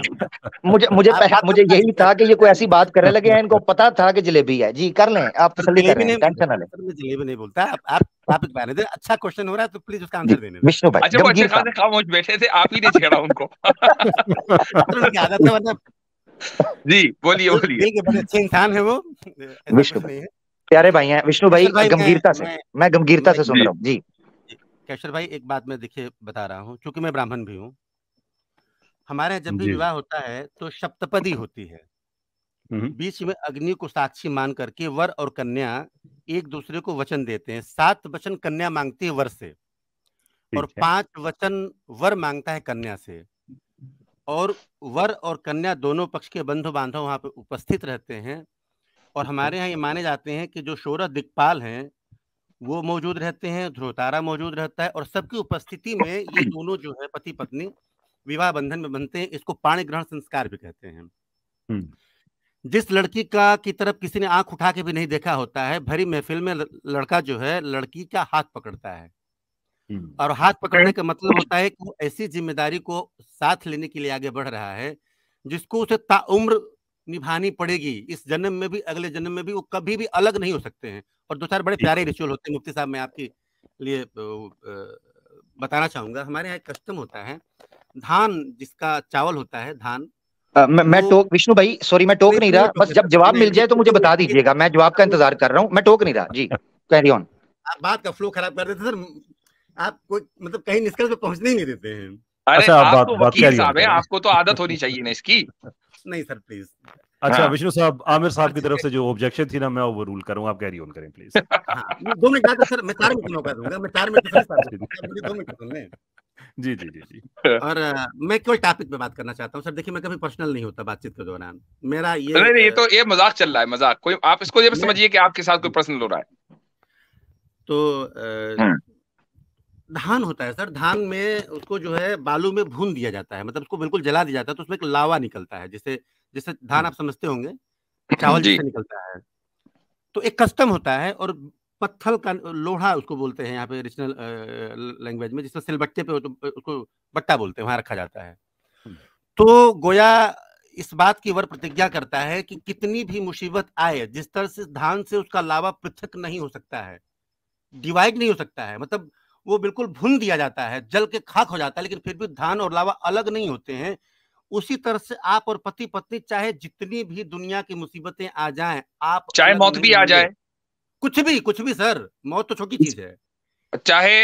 मुझे मुझे मुझे यही था कि ये कोई ऐसी बात करने हाँ। लगे हैं इनको पता था कि जलेबी है जी कर लें आप तो कर लें टेंशन ना लें जलेबी नहीं बोलता आप आप अच्छा क्वेश्चन हो रहा है तो प्लीज उसका आंसर देने विष्णु भाई अच्छा खामोश बैठे थे आप ही नहीं छेड़ा उनको तो जी बोलिए बोलिए बड़े अच्छे इंसान है वो विष्णु भाई प्यारे भाई हैं विष्णु भाई गंभीरता से मैं गंभीरता से सुन रहा हूँ जी कैशर भाई एक बात मैं देखिए बता रहा हूँ क्योंकि मैं ब्राह्मण भी हूँ हमारे जब भी विवाह होता है तो सप्तपदी होती है हम्म। बीच में अग्नि को साक्षी मान करके वर और कन्या एक दूसरे को वचन देते हैं सात वचन कन्या मांगती है वर से और पांच वचन वर मांगता है कन्या से और वर और कन्या दोनों पक्ष के बंधु बांधव वहाँ पर उपस्थित रहते हैं और हमारे यहाँ ये अच्छा। माने जाते हैं कि जो शोरा दिग्पाल हैं वो मौजूद रहते हैं ध्रुवतारा मौजूद रहता है और सबकी उपस्थिति में ये दोनों जो है पति पत्नी विवाह बंधन में बनते हैं इसको पाणी ग्रहण संस्कार भी कहते हैं हम्म। जिस लड़की का की तरफ किसी ने आंख उठा के भी नहीं देखा होता है भरी महफिल में लड़का जो है लड़की का हाथ पकड़ता है हम्म। और हाथ पकड़ने का मतलब होता है कि ऐसी जिम्मेदारी को साथ लेने के लिए आगे बढ़ रहा है जिसको उसे ताउम्र निभानी पड़ेगी इस जन्म में भी अगले जन्म में भी वो कभी भी अलग नहीं हो सकते हैं और दो चार बड़े प्यारे रिचुअल होते हैं मुफ्ती साहब मैं आपके लिए बताना चाहूंगा हमारे यहाँ कस्टम होता है धान जिसका चावल होता है धान आ, मैं, मैं टोक विष्णु भाई सॉरी मैं टोक नहीं रहा बस जब जवाब मिल जाए तो मुझे बता दीजिएगा मैं जवाब का इंतजार कर रहा हूँ मैं टोक नहीं रहा जी कैरी ऑन बात का फ्लो खराब कर देते सर आप कोई मतलब कहीं निष्कर्ष पे पहुंचने ही नहीं देते हैं अच्छा आप बात, तो बात क्या साहब हैं आपको तो आदत होनी चाहिए ना इसकी नहीं सर प्लीज अच्छा हाँ। विष्णु साहब आमिर साहब की अच्छा, तरफ से अच्छा। जो ऑब्जेक्शन थी ना मैं वो रूल करूंगा आप कैरी ऑन करें प्लीज हाँ, दो मिनट बाद तो सर मैं चार मिनट मौका दूंगा मैं चार मिनट तो सर दो मिनट जी जी जी जी और मैं केवल टॉपिक पे बात करना चाहता हूँ सर देखिए मैं कभी पर्सनल नहीं होता बातचीत के दौरान मेरा ये नहीं नहीं ये तो ये मजाक चल रहा है मजाक कोई आप इसको ये समझिए कि आपके साथ कोई पर्सनल हो रहा है तो हाँ। धान होता है सर धान में उसको जो है बालू में भून दिया जाता है मतलब उसको बिल्कुल जला दिया जाता है तो उसमें एक लावा निकलता है जिससे जिससे धान आप समझते होंगे चावल जैसे निकलता है तो एक कस्टम होता है और पत्थल का लोहा उसको बोलते हैं यहाँ पे रिजनल लैंग्वेज में जिसमें सिलबट्टे पे तो उसको बट्टा बोलते हैं वहां रखा जाता है तो गोया इस बात की वर प्रतिज्ञा करता है कि कितनी भी मुसीबत आए जिस तरह से धान से उसका लावा पृथक नहीं हो सकता है डिवाइड नहीं हो सकता है मतलब वो बिल्कुल भून दिया जाता है जल के खाक हो जाता है लेकिन फिर भी धान और लावा अलग नहीं होते हैं उसी तरह से आप और पति पत्नी चाहे जितनी भी दुनिया की मुसीबतें आ जाए आप चाहे मौत भी आ जाए कुछ भी कुछ भी सर मौत तो छोटी चीज है चाहे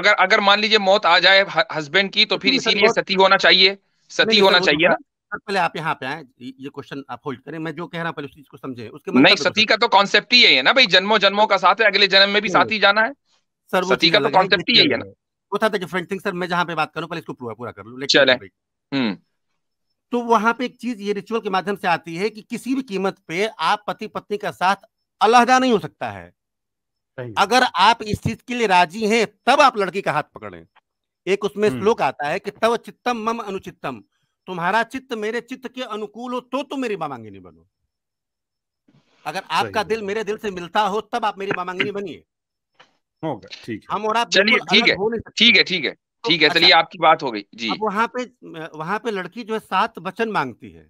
अगर अगर मान लीजिए मौत आ जाए हस्बैंड की तो फिर इसीलिए सती होना चाहिए सती होना तो चाहिए ना पहले आप यहाँ पे आए ये क्वेश्चन आप होल्ड करें मैं जो कह रहा हूँ पहले उस चीज को समझे उसके नहीं सती का तो कॉन्सेप्ट ही है ना भाई जन्मों जन्मों का साथ है अगले जन्म में भी साथ ही जाना है सर वो सती का तो कॉन्सेप्ट ही है ना वो था डिफरेंट थिंग सर मैं जहां पे बात करूं पहले इसको पूरा पूरा कर लूँ चले हम्म। तो वहां पे एक चीज ये रिचुअल के माध्यम से आती है कि किसी भी कीमत पे आप पति पत्नी का साथ अलहदा नहीं हो सकता है अगर आप इस चीज के लिए राजी हैं तब आप लड़की का हाथ पकड़ें एक उसमें हम्म। श्लोक आता है कि तब चित्तम मम अनुचितम तुम्हारा चित्त मेरे चित्त के अनुकूल हो तो तुम मेरी मामांगिनी बनो अगर आपका दिल मेरे दिल से मिलता हो तब आप मेरी मामांगिनी बनिए होगा ठीक है हम और आप चलिए ठीक है ठीक है तो ठीक है चलिए अच्छा। आपकी बात हो गई जी वहाँ पे वहाँ पे लड़की जो है सात वचन मांगती है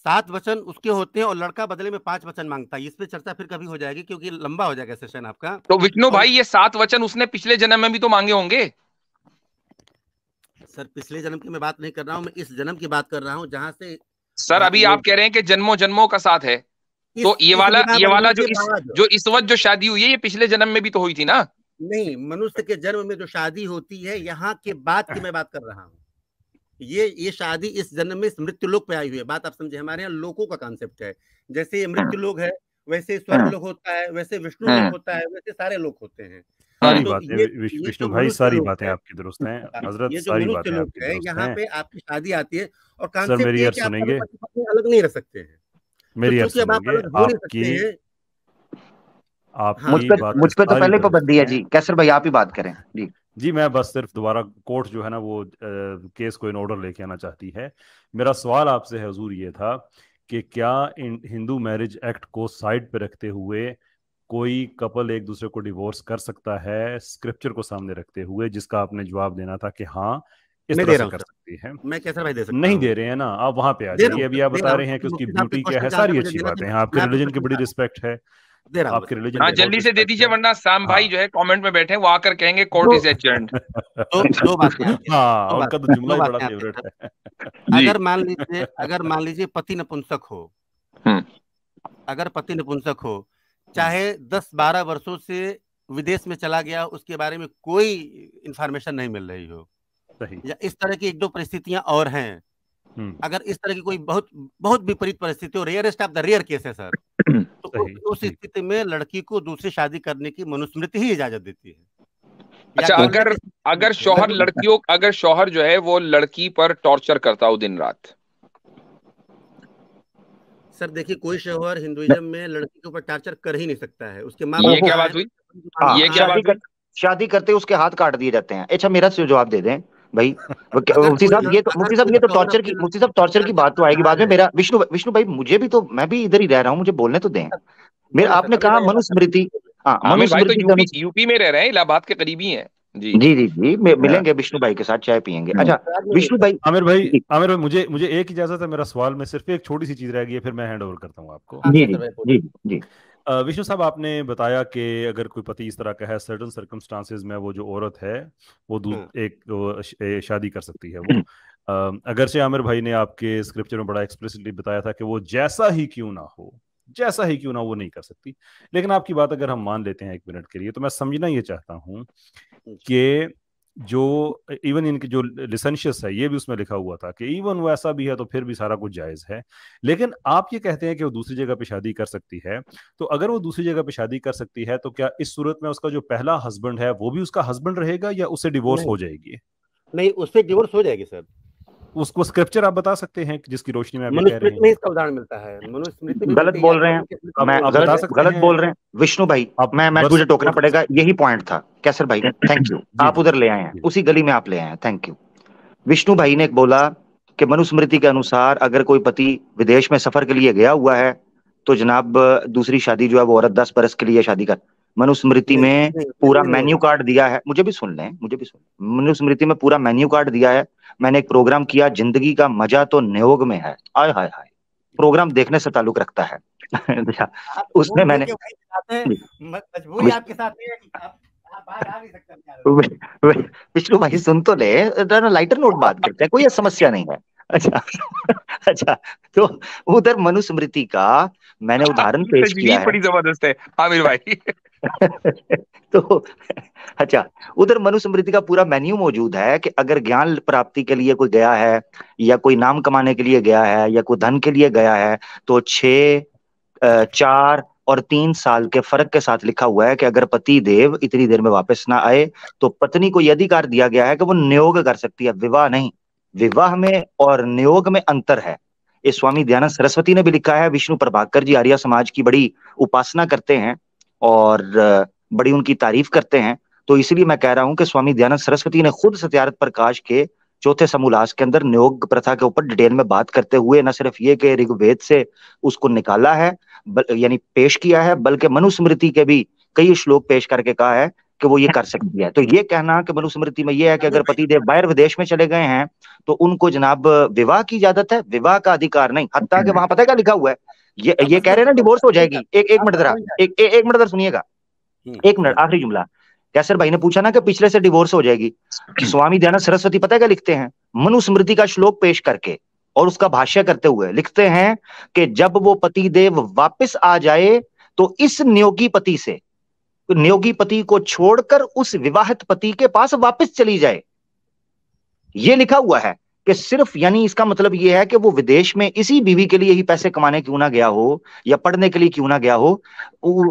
सात वचन उसके होते हैं और लड़का बदले में पांच वचन मांगता है इस पे चर्चा फिर कभी हो जाएगी क्योंकि लंबा हो जाएगा सेशन आपका तो विष्णु भाई ये सात वचन उसने पिछले जन्म में भी तो मांगे होंगे सर पिछले जन्म की मैं बात नहीं कर रहा हूँ मैं इस जन्म की बात कर रहा हूँ जहाँ से सर अभी आप कह रहे हैं कि जन्मों जन्मों का साथ है तो ये वाला ये वाला जो इस जो इस वक्त जो शादी हुई है ये पिछले जन्म में भी तो हुई थी ना नहीं मनुष्य के जन्म में जो शादी होती है यहाँ के बाद की मैं बात कर रहा हूँ ये ये शादी इस जन्म में मृत्यु लोक पे आई हुई है बात आप समझे हमारे यहाँ लोगों का कॉन्सेप्ट है जैसे ये हाँ। मृत्यु लोग है वैसे स्वर्ग हाँ। लोग होता है वैसे विष्णु हाँ। लोग होता है वैसे सारे लोग होते हैं सारी तो बातें विष्णु तो भाई सारी बातें आपकी दुरुस्त हैं हजरत सारी बातें आपकी दुरुस्त हैं यहाँ पे आपकी शादी आती है और कहा अलग नहीं रह सकते हैं तो मेरी तो आपकी आप हाँ, मुझ पर मुझ पर तो पहले पाबंदी है जी कैसर भाई आप ही बात करें जी जी मैं बस सिर्फ दोबारा कोर्ट जो है ना वो आ, केस को इन ऑर्डर लेके आना चाहती है मेरा सवाल आपसे हजूर ये था कि क्या हिंदू मैरिज एक्ट को साइड पे रखते हुए कोई कपल एक दूसरे को डिवोर्स कर सकता है स्क्रिप्चर को सामने रखते हुए जिसका आपने जवाब देना था कि हाँ इस तरह कर सकती है मैं कैसे भाई दे सकता नहीं दे रहे हैं ना आप वहां पे आ जाइए अभी आप बता रहे हैं कि उसकी ब्यूटी क्या है सारी अच्छी बातें हैं आपके रिलीजन की बड़ी रिस्पेक्ट है आपके रिलीजन हाँ, जल्दी से दे दीजिए वरना शाम हाँ। भाई जो है कमेंट में बैठे वो आकर कहेंगे कोर्ट इज एजेंट दो बातें हाँ उनका तो जुमला ही बड़ा फेवरेट है अगर मान लीजिए अगर मान लीजिए पति नपुंसक हो हम्म। अगर पति नपुंसक हो चाहे 10-12 वर्षों से विदेश में चला गया उसके बारे में कोई इंफॉर्मेशन नहीं मिल रही हो या इस तरह की एक दो परिस्थितियां और हैं हम्म। अगर इस तरह की कोई बहुत बहुत विपरीत परिस्थिति हो rarest of the rare case है सर तो उस स्थिति में लड़की को दूसरी शादी करने की मनुस्मृति ही इजाजत देती है अच्छा अगर अगर शोहर तो लड़कियों अगर शोहर जो है वो लड़की पर टॉर्चर करता हो दिन रात सर देखिए कोई शोहर हिंदुइज्म में लड़की के ऊपर टॉर्चर कर ही नहीं सकता है उसके माँ ये क्या बात हुई ये हाँ। क्या बात शादी करते उसके हाथ काट दिए जाते हैं अच्छा मेरा जवाब दे दें भाई मुफ्ती साहब ये तो मुफ्ती साहब ये तो टॉर्चर की मुफ्ती साहब टॉर्चर की बात तो आएगी बाद में मेरा विष्णु विष्णु भाई मुझे भी तो मैं भी इधर ही रह रहा हूँ मुझे बोलने तो दें मेरा आपने कहा मनुस्मृति हाँ, तो यूपी में रह रहे हैं इलाहाबाद के करीबी हैं जी जी जी हाँ। मिलेंगे विष्णु भाई के साथ चाय पियेंगे अच्छा हाँ। विष्णु भाई आमिर भाई आमिर भाई मुझे मुझे एक इजाजत है मेरा सवाल में सिर्फ एक छोटी सी चीज रह गई है फिर मैं हैंड ओवर करता हूँ आपको जी जी जी विष्णु साहब आपने बताया कि अगर कोई पति इस तरह का है सर्टन सर्कमस्टांसिस में वो जो औरत है वो हम्म। एक शादी कर सकती है वो हम्म। अगर से आमिर भाई ने आपके स्क्रिप्चर में बड़ा एक्सप्रेसिवली बताया था कि वो जैसा ही क्यों ना हो जैसा ही क्यों ना वो नहीं कर सकती लेकिन आपकी बात अगर हम मान लेते हैं एक मिनट के लिए तो मैं समझना ये चाहता हूँ कि जो इवन इनके जो लिसेंशियस है ये भी उसमें लिखा हुआ था कि इवन वो ऐसा भी है तो फिर भी सारा कुछ जायज है लेकिन आप ये कहते हैं कि वो दूसरी जगह पे शादी कर सकती है तो अगर वो दूसरी जगह पे शादी कर सकती है तो क्या इस सूरत में उसका जो पहला हस्बैंड है वो भी उसका हस्बैंड रहेगा या उससे डिवोर्स हो जाएगी नहीं उससे डिवोर्स हो जाएगी सर उसको स्क्रिप्चर आप बता सकते हैं जिसकी रोशनी में में इसका उदाहरण मिलता है मनुस्मृति गलत तो बोल रहे हैं मैं तो गलत गलत बोल रहे हैं विष्णु भाई अब मैं मैं मुझे टोकना पड़ेगा यही पॉइंट था कैसर भाई थैंक यू आप उधर ले आए हैं उसी गली में आप ले आए हैं थैंक यू विष्णु भाई ने बोला कि मनुस्मृति के अनुसार अगर कोई पति विदेश में सफर के लिए गया हुआ है तो जनाब दूसरी शादी जो है वो औरत दस बरस के लिए शादी कर मनुस्मृति में पूरा मेन्यू कार्ड दिया है मुझे भी सुन लें मुझे भी सुन मनुस्मृति में पूरा मेन्यू कार्ड दिया है मैंने एक प्रोग्राम किया जिंदगी का मजा तो नियोग में है आय हाय हाय प्रोग्राम देखने से ताल्लुक रखता है अच्छा, उसमें मैंने मजबूरी आपके साथ है विष्णु भाई सुन तो ले लाइटर नोट बात करते हैं कोई समस्या नहीं है अच्छा अच्छा तो उधर मनुस्मृति का मैंने अच्छा, उदाहरण पेश तो किया है बड़ी जबरदस्त है आमिर भाई तो अच्छा उधर मनुस्मृति का पूरा मेन्यू मौजूद है कि अगर ज्ञान प्राप्ति के लिए कोई गया है या कोई नाम कमाने के लिए गया है या कोई धन के लिए गया है तो छ चार और तीन साल के फर्क के साथ लिखा हुआ है कि अगर पति देव इतनी देर में वापस ना आए तो पत्नी को यह अधिकार दिया गया है कि वो नियोग कर सकती है विवाह नहीं विवाह में और नियोग में अंतर है ये स्वामी दयानंद सरस्वती ने भी लिखा है विष्णु प्रभाकर जी आर्य समाज की बड़ी उपासना करते हैं और बड़ी उनकी तारीफ करते हैं तो इसलिए मैं कह रहा हूं कि स्वामी दयानंद सरस्वती ने खुद सत्यारत प्रकाश के चौथे समूलास के अंदर नियोग प्रथा के ऊपर डिटेल में बात करते हुए न सिर्फ ये कि ऋग्वेद से उसको निकाला है यानी पेश किया है बल्कि मनुस्मृति के भी कई श्लोक पेश करके कहा है कि वो ये कर सकती है तो ये कहना कि मनुस्मृति में ये है कि अगर पति देव बाहर विदेश में चले गए हैं तो उनको जनाब विवाह की इजाजत है विवाह का अधिकार नहीं हत्या के हम्म। वहां पता क्या लिखा हुआ है ये ये कह रहे हैं ना डिवोर्स हो जाएगी एक एक मिनट जरा अच्छा। एक एक मिनट जरा सुनिएगा हम्म। एक मिनट आखिरी जुमला कैसर भाई ने पूछा ना कि पिछले से डिवोर्स हो जाएगी स्वामी दयानंद सरस्वती पता है क्या लिखते हैं मनुस्मृति का श्लोक पेश करके और उसका भाष्य करते हुए लिखते हैं कि जब वो पति देव वापिस आ जाए तो इस नियोगी पति से नियोगी पति को छोड़कर उस विवाहित पति के पास वापस चली जाए ये लिखा हुआ है कि सिर्फ यानी इसका मतलब यह है कि वो विदेश में इसी बीवी के लिए ही पैसे कमाने क्यों ना गया हो या पढ़ने के लिए क्यों ना गया हो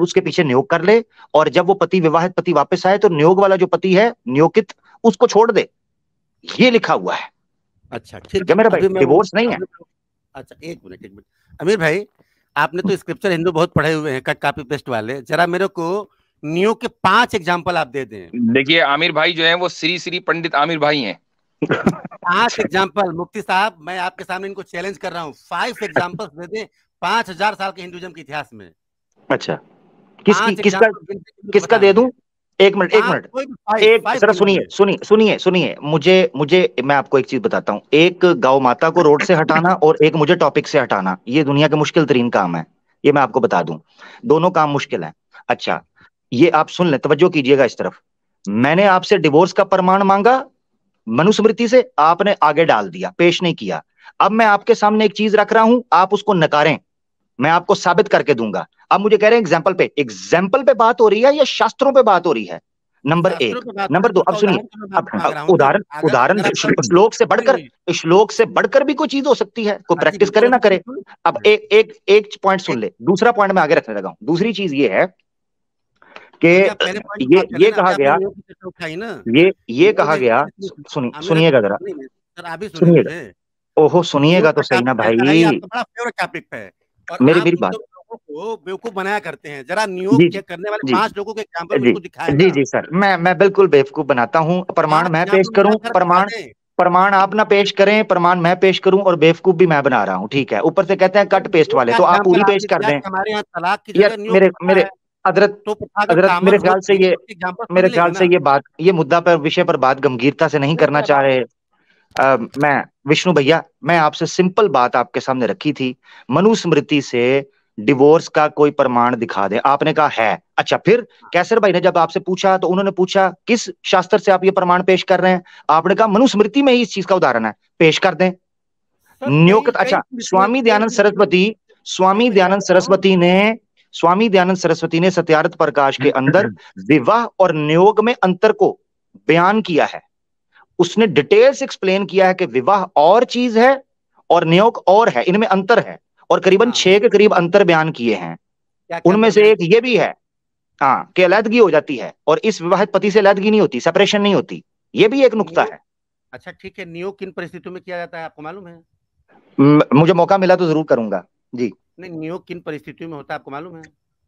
उसके पीछे नियोग कर ले और जब वो पति विवाहित पति वापस आए तो नियोग वाला जो पति है नियोगित उसको छोड़ दे ये लिखा हुआ है अच्छा ठीक है मेरा भाई डिवोर्स नहीं है अच्छा एक मिनट एक मिनट अमीर भाई आपने तो स्क्रिप्चर हिंदू बहुत पढ़े हुए हैं कट कॉपी पेस्ट वाले जरा मेरे को नियोग के पांच एग्जाम्पल आप दे दें देखिए आमिर भाई जो है वो श्री श्री पंडित आमिर भाई हैं पांच एग्जाम्पल मुफ्ती साहब मैं आपके सामने इनको चैलेंज कर रहा हूँ फाइव एग्जाम्पल दे दें पांच हजार साल के हिंदुइज्म के इतिहास में अच्छा किस, किसका किसका दे दूं एक मिनट एक मिनट एक जरा सुनिए सुनिए सुनिए सुनिए मुझे मुझे मैं आपको एक चीज बताता हूँ एक गौ माता को रोड से हटाना और एक मुझे टॉपिक से हटाना ये दुनिया के मुश्किल तरीन काम है ये मैं आपको बता दूं दोनों काम मुश्किल है अच्छा ये आप सुन लें तवज्जो कीजिएगा इस तरफ मैंने आपसे डिवोर्स का प्रमाण मांगा मनुस्मृति से आपने आगे डाल दिया पेश नहीं किया अब मैं आपके सामने एक चीज रख रहा हूं आप उसको नकारें मैं आपको साबित करके दूंगा अब मुझे कह रहे हैं एग्जाम्पल पे एग्जाम्पल पे बात हो रही है या शास्त्रों पे बात हो रही है नंबर एक नंबर दो अब तो सुनिए उदाहरण उदाहरण श्लोक से बढ़कर श्लोक से बढ़कर भी कोई चीज हो सकती है कोई हाँ प्रैक्टिस करे ना करे अब हाँ। एक एक एक पॉइंट सुन ले दूसरा पॉइंट मैं आगे रखने लगा हूं दूसरी चीज ये है कि तो ये ये कहा गया ये ये कहा गया सुनिएगा जरा सुनिएगा ओहो सुनिएगा तो सही ना भाई मेरी मेरी बात बेवकूफ बनाया करते हैं जरा नियोग चेक करने वाले पांच लोगों के एग्जाम्पल दिखाया जी जी सर मैं मैं बिल्कुल बेवकूफ बनाता हूँ प्रमाण मैं पेश करूँ प्रमाण प्रमाण आप ना पेश करें प्रमाण मैं पेश करूं और बेवकूफ भी मैं बना रहा हूं ठीक है ऊपर से कहते हैं कट पेस्ट वाले तो आप पूरी पेश कर दें हमारे यहाँ तलाक की मेरे मेरे अदरत तो अदरत मेरे ख्याल से तो ये तो मेरे ख्याल से ये बात ये मुद्दा पर विषय पर बात गंभीरता से नहीं अच्छा, करना अच्छा। चाह रहे मैं विष्णु भैया मैं आपसे सिंपल बात आपके सामने रखी थी मनुस्मृति से डिवोर्स का कोई प्रमाण दिखा दे आपने कहा है अच्छा फिर हाँ। कैसर भाई ने जब आपसे पूछा तो उन्होंने पूछा किस शास्त्र से आप ये प्रमाण पेश कर रहे हैं आपने कहा मनुस्मृति में ही इस चीज का उदाहरण है पेश कर दें नियोक्त अच्छा स्वामी दयानंद सरस्वती स्वामी दयानंद सरस्वती ने स्वामी दयानंद सरस्वती ने सत्यार्थ प्रकाश के अंदर विवाह और नियोग में अंतर को बयान किया है उसने डिटेल्स एक्सप्लेन किया है कि विवाह और चीज है और नियोग और है इनमें अंतर है और करीबन हाँ। छह के करीब अंतर बयान किए हैं उनमें से एक ये भी है हाँ कि अलहदगी हो जाती है और इस विवाहित पति से अलहदगी नहीं होती सेपरेशन नहीं होती ये भी एक नुकता है अच्छा ठीक है नियोग किन परिस्थितियों में किया जाता है आपको मालूम है मुझे मौका मिला तो जरूर करूंगा जी नहीं नियोग किन परिस्थितियों में होता है आपको मालूम है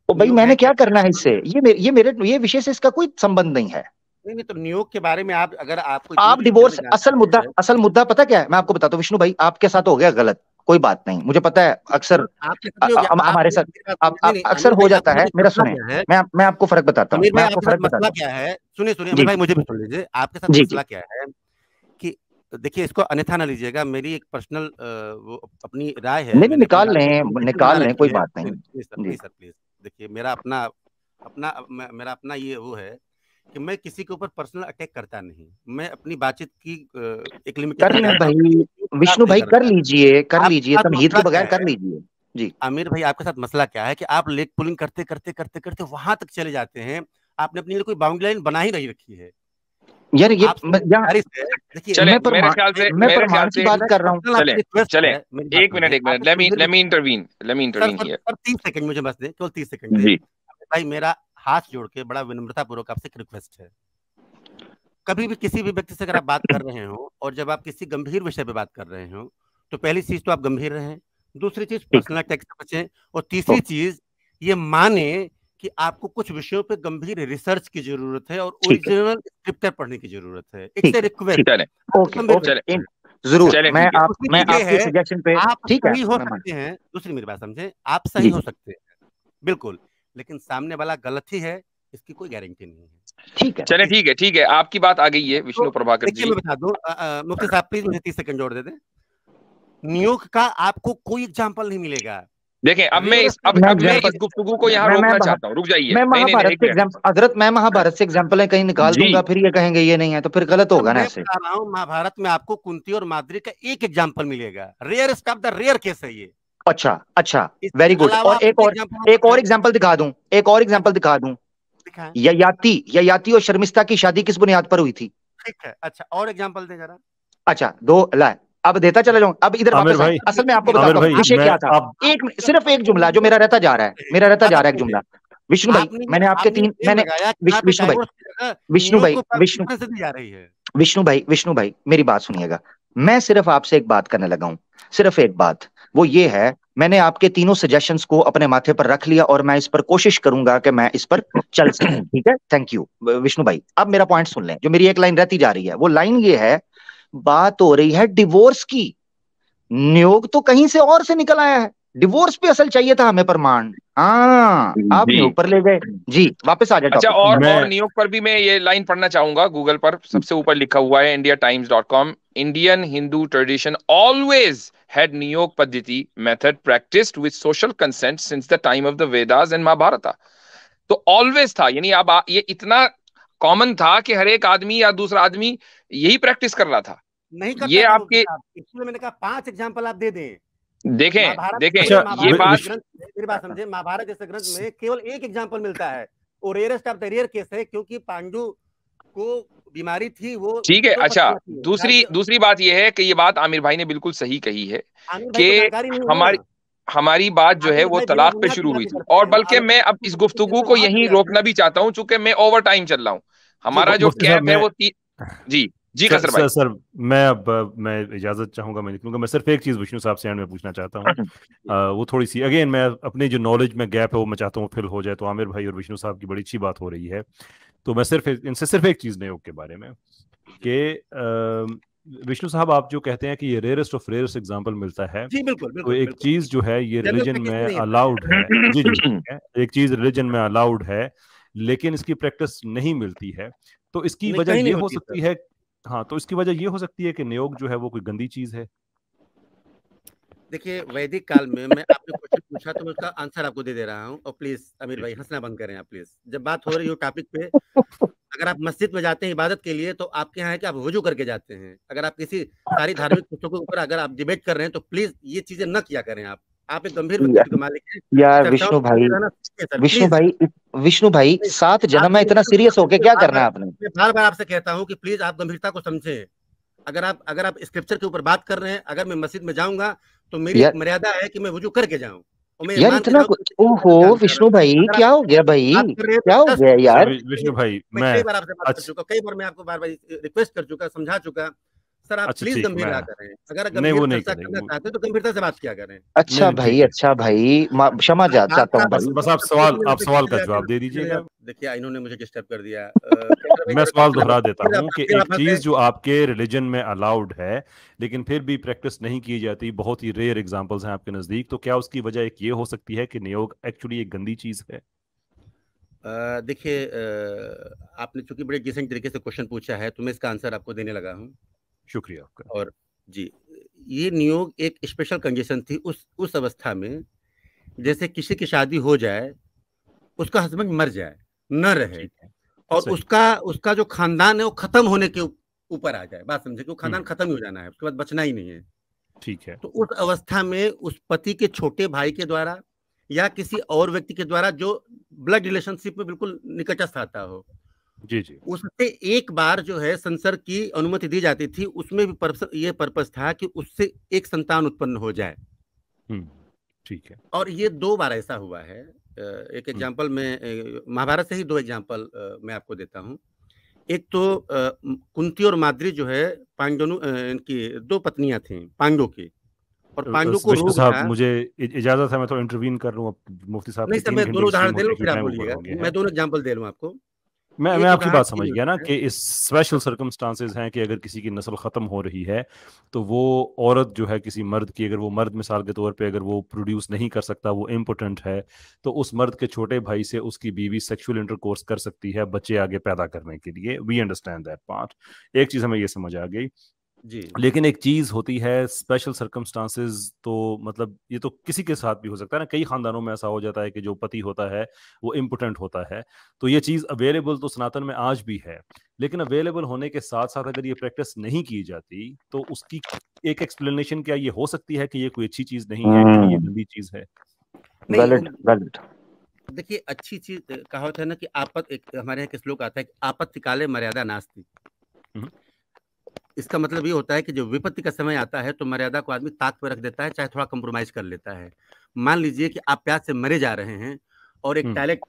तो भाई मैंने क्या करना है इससे ये मेरे, ये मेरे ये विषय से इसका कोई संबंध नहीं है नहीं नहीं तो नियोग के बारे में आप अगर आपको आप डिवोर्स असल मुद्दा असल मुद्दा पता क्या है मैं आपको बताता हूँ विष्णु भाई आपके साथ हो गया गलत कोई बात नहीं मुझे पता है अक्सर हमारे साथ अक्सर हो जाता है मेरा सुने मैं मैं आपको फर्क बताता हूँ क्या है सुनिए सुनिए भाई मुझे भी सुन लीजिए आपके साथ मसला क्या है देखिए इसको अन्यथा ना लीजिएगा मेरी एक पर्सनल वो अपनी राय है नहीं निकाल लें निकाल लें कोई बात नहीं प्लीज सर प्लीज देखिए मेरा अपना अपना मेरा अपना ये वो है कि मैं किसी के ऊपर पर्सनल अटैक करता नहीं मैं अपनी बातचीत की एक लिमिट कर भाई विष्णु भाई कर लीजिए कर लीजिए तमहीद के बगैर कर लीजिए जी आमिर भाई आपके साथ मसला क्या है कि आप लेग पुलिंग करते करते करते करते वहां तक चले जाते हैं आपने अपने लिए कोई बाउंड्री लाइन बना ही नहीं रखी है यार ये मेरे ख्याल से मैं बात कर रहा हूँ चले चले एक मिनट एक मिनट इंटरवीन इंटरवीन सेकंड मुझे बस दे केवल सेकंड जी भाई मेरा हाथ जोड़ के बड़ा विनम्रता पूर्वक आपसे एक रिक्वेस्ट है कभी भी किसी भी व्यक्ति से अगर आप बात कर रहे हो और जब आप किसी गंभीर विषय पे बात कर रहे हो तो पहली चीज तो आप गंभीर रहे दूसरी चीज पर्सनल अटैक से बचे और तीसरी चीज ये माने कि आपको कुछ विषयों पे गंभीर रिसर्च की जरूरत है और ओरिजिनल स्क्रिप्टर पढ़ने की जरूरत है एक से रिक्वेस्ट जरूर मैं, आप मैं आपके सजेशन पे आप ठीक सही हो सकते हैं दूसरी मेरी बात समझे आप सही हो सकते हैं बिल्कुल लेकिन सामने वाला गलत ही है इसकी कोई गारंटी नहीं है ठीक है चले ठीक है ठीक है आपकी बात आ गई है तो विष्णु प्रभाकर जी मैं बता दूं मुफ्ती साहब प्लीज मुझे तीस सेकंड जोड़ दे दें नियोग का आपको कोई एग्जांपल नहीं मिलेगा देखें अब तो मैं इस अब, अब मैं इस गुफ्तगु को यहाँ रोकना चाहता हूँ रुक जाइए मैं महाभारत से के हजरत मैं महाभारत से एग्जाम्पल कहीं निकाल दूंगा फिर ये कहेंगे ये नहीं है तो फिर गलत होगा ना ऐसे महाभारत में आपको कुंती और माद्री का एक एग्जाम्पल मिलेगा rare stop the rare case है ये अच्छा अच्छा वेरी गुड और एक और एक और एग्जाम्पल दिखा दूं एक और एग्जाम्पल दिखा दूं ययाति और शर्मिस्ता की शादी किस बुनियाद पर हुई थी ठीक है अच्छा और एग्जाम्पल दे जरा अच्छा दो लाए अब देता चला जाऊं अब इधर वापस असल में आपको बताता हूं विषय क्या था एक सिर्फ एक जुमला जो मेरा रहता जा रहा है मेरा रहता जा रहा है एक जुमला विष्णु भाई मैंने आपके तीन मैंने विष्णु भाई विष्णु भाई विष्णु विष्णु भाई विष्णु भाई मेरी बात सुनिएगा मैं सिर्फ आपसे एक बात करने लगा हूँ सिर्फ एक बात वो ये है मैंने आपके तीनों सजेशंस को अपने माथे पर रख लिया और मैं इस पर कोशिश करूंगा कि मैं इस पर चल सकूं ठीक है थैंक यू विष्णु भाई अब मेरा पॉइंट सुन लें जो मेरी एक लाइन रहती जा रही है वो लाइन ये है बात हो रही है डिवोर्स की नियोग तो कहीं से और से निकल आया है डिवोर्स पे असल चाहिए था हमें प्रमाण हाँ, आप ऊपर ले गए जी वापस आ जाए अच्छा और, और नियोग पर भी मैं ये लाइन पढ़ना चाहूंगा गूगल पर सबसे ऊपर लिखा हुआ है India Times dot com Indian Hindu tradition always had niyoga paddhati method practised with social consent since the time of the Vedas and Mahabharata तो ऑलवेज था यानी अब ये इतना कॉमन था कि हर एक आदमी या दूसरा आदमी यही प्रैक्टिस कर रहा था नहीं ये आपके इसलिए मैंने कहा पांच एग्जाम्पल आप दे दें देखें देखें ये अच्छा, बात मेरी बात समझे महाभारत जैसे ग्रंथ में केवल एक एग्जाम्पल मिलता है और rarest of the rare case है क्योंकि पांडु को बीमारी थी वो ठीक है अच्छा दूसरी दूसरी बात यह है कि ये बात आमिर भाई ने बिल्कुल सही कही है कि हमारी हमारी बात जो है वो तलाक पे शुरू हुई थी और बल्कि मैं अब इस गुफ्तगु को यहीं रोकना भी चाहता हूँ चूंकि मैं ओवर टाइम चल रहा हूँ हमारा जो कैब है वो जी जी सर, सर, सर मैं अब मैं इजाजत चाहूंगा मैं निकलूंगा मैं सिर्फ एक चीज विष्णु साहब से एंड में पूछना चाहता हूँ वो थोड़ी सी अगेन मैं अपने जो नॉलेज में गैप है वो मैं चाहता हूँ फिल हो जाए तो आमिर भाई और विष्णु साहब की बड़ी अच्छी बात हो रही है तो मैं सिर्फ इनसे सिर्फ एक चीज नहीं के बारे में कि विष्णु साहब आप जो कहते हैं कि ये रेयरेस्ट ऑफ रेयरेस्ट एग्जांपल मिलता है जी बिल्कुल, बिल्कुल तो एक चीज जो है ये रिलीजन में अलाउड है जी जी एक चीज रिलीजन में अलाउड है लेकिन इसकी प्रैक्टिस नहीं मिलती है तो इसकी वजह ये हो सकती है हाँ तो इसकी वजह ये हो सकती है कि नियोग जो है वो कोई गंदी चीज है देखिए वैदिक काल में मैं आपने क्वेश्चन पूछा तो मैं उसका आंसर आपको दे दे रहा हूँ और प्लीज अमीर भाई हंसना बंद करें आप प्लीज जब बात हो रही हो टॉपिक पे अगर आप मस्जिद में जाते हैं इबादत के लिए तो आपके यहाँ है कि आप वजू करके जाते हैं अगर आप किसी सारी धार्मिक पुस्तकों के ऊपर अगर आप डिबेट कर रहे हैं तो प्लीज ये चीजें न किया करें आप आप एक गंभीर मालिक है यार विष्णु भाई विष्णु भाई विष्णु भाई सात जन्म में इतना सीरियस होके क्या करना है आपने बार बार आपसे कहता हूँ कि प्लीज आप गंभीरता को समझे अगर आप अगर आप स्क्रिप्चर के ऊपर बात कर रहे हैं अगर मैं मस्जिद में जाऊंगा तो मेरी मर्यादा है कि मैं वजू करके जाऊँ यार इतना ओहो विष्णु भाई क्या हो गया भाई क्या हो तो गया यार विष्णु भाई मैं कई बार आपसे बात कर चुका कई बार मैं आपको बार बार रिक्वेस्ट कर चुका समझा चुका सर आप अच्छा, प्लीज गंभीरता करें अगर गंभीरता करना चाहते तो गंभीरता से बात किया करें अच्छा भाई अच्छा भाई क्षमा चाहता हूँ बस आप सवाल आप सवाल का जवाब दे दीजिएगा देखिए इन्होंने मुझे डिस्टर्ब कर दिया मैं सवाल दोहरा देता हूँ कि एक चीज जो आपके रिलीजन में अलाउड है लेकिन फिर भी प्रैक्टिस नहीं की जाती बहुत ही रेयर एग्जांपल्स हैं आपके नजदीक तो क्या उसकी वजह एक ये हो सकती है कि नियोग एक्चुअली एक गंदी चीज है देखिए आपने चूंकि बड़े डिसेंट तरीके से क्वेश्चन पूछा है तो मैं इसका आंसर आपको देने लगा हूँ शुक्रिया आपका और जी ये नियोग एक स्पेशल कंडीशन थी उस उस अवस्था में जैसे किसी की शादी हो जाए उसका हस्बैंड मर जाए न रहे और उसका उसका जो खानदान है वो खत्म होने के ऊपर आ जाए बात समझे कि हम्म। खानदान खत्म ही हो जाना है उसके बाद बचना ही नहीं है ठीक है तो उस अवस्था में उस पति के छोटे भाई के द्वारा या किसी और व्यक्ति के द्वारा जो ब्लड रिलेशनशिप में बिल्कुल निकटस्थ आता हो जी जी उससे एक बार जो है संसर्ग की अनुमति दी जाती थी उसमें भी पर्पस, ये पर्पस था कि उससे एक संतान उत्पन्न हो जाए ठीक है और ये दो बार ऐसा हुआ है एक एग्जाम्पल में महाभारत से ही दो एग्जाम्पल मैं आपको देता हूँ एक तो कुंती और माद्री जो है पांडोनु इनकी दो पत्नियां थी पांडो की और पांडु को रोग मुझे इजाजत है मैं थोड़ा इंटरवीन कर हूँ मुफ्ती साहब नहीं सर मैं दोनों उदाहरण दे लू फिर आप बोलिएगा मैं दोनों एग्जाम्पल दे लूं आपको मैं मैं तो आपकी बात समझ गया ना कि इस स्पेशल सर्कमस्टांसेस हैं कि अगर किसी की नस्ल ख़त्म हो रही है तो वो औरत जो है किसी मर्द की अगर वो मर्द मिसाल के तौर पे अगर वो प्रोड्यूस नहीं कर सकता वो इम्पोर्टेंट है तो उस मर्द के छोटे भाई से उसकी बीवी सेक्सुअल इंटरकोर्स कर सकती है बच्चे आगे पैदा करने के लिए वी अंडरस्टैंड दैट पार्ट एक चीज़ हमें ये समझ आ गई जी लेकिन एक चीज होती है स्पेशल सर्कमस्टांसिस तो मतलब ये तो किसी के साथ भी हो सकता है ना कई खानदानों में ऐसा हो जाता है कि जो पति होता है वो इम्पोर्टेंट होता है तो ये चीज अवेलेबल तो सनातन में आज भी है लेकिन अवेलेबल होने के साथ साथ अगर ये प्रैक्टिस नहीं की जाती तो उसकी एक एक्सप्लेनेशन क्या ये हो सकती है कि ये कोई अच्छी चीज नहीं है ये हम्म। गंदी चीज है देखिए अच्छी चीज होता है ना कि आपत एक हमारे यहाँ के श्लोक आता है आपत्ति काले मर्यादा नास्ती हम्म। इसका मतलब ये होता है कि जो विपत्ति का समय आता है तो मर्यादा को आदमी ताक पर रख देता है चाहे थोड़ा कम्प्रोमाइज कर लेता है मान लीजिए कि आप प्यास से मरे जा रहे हैं और एक टैलेक्ट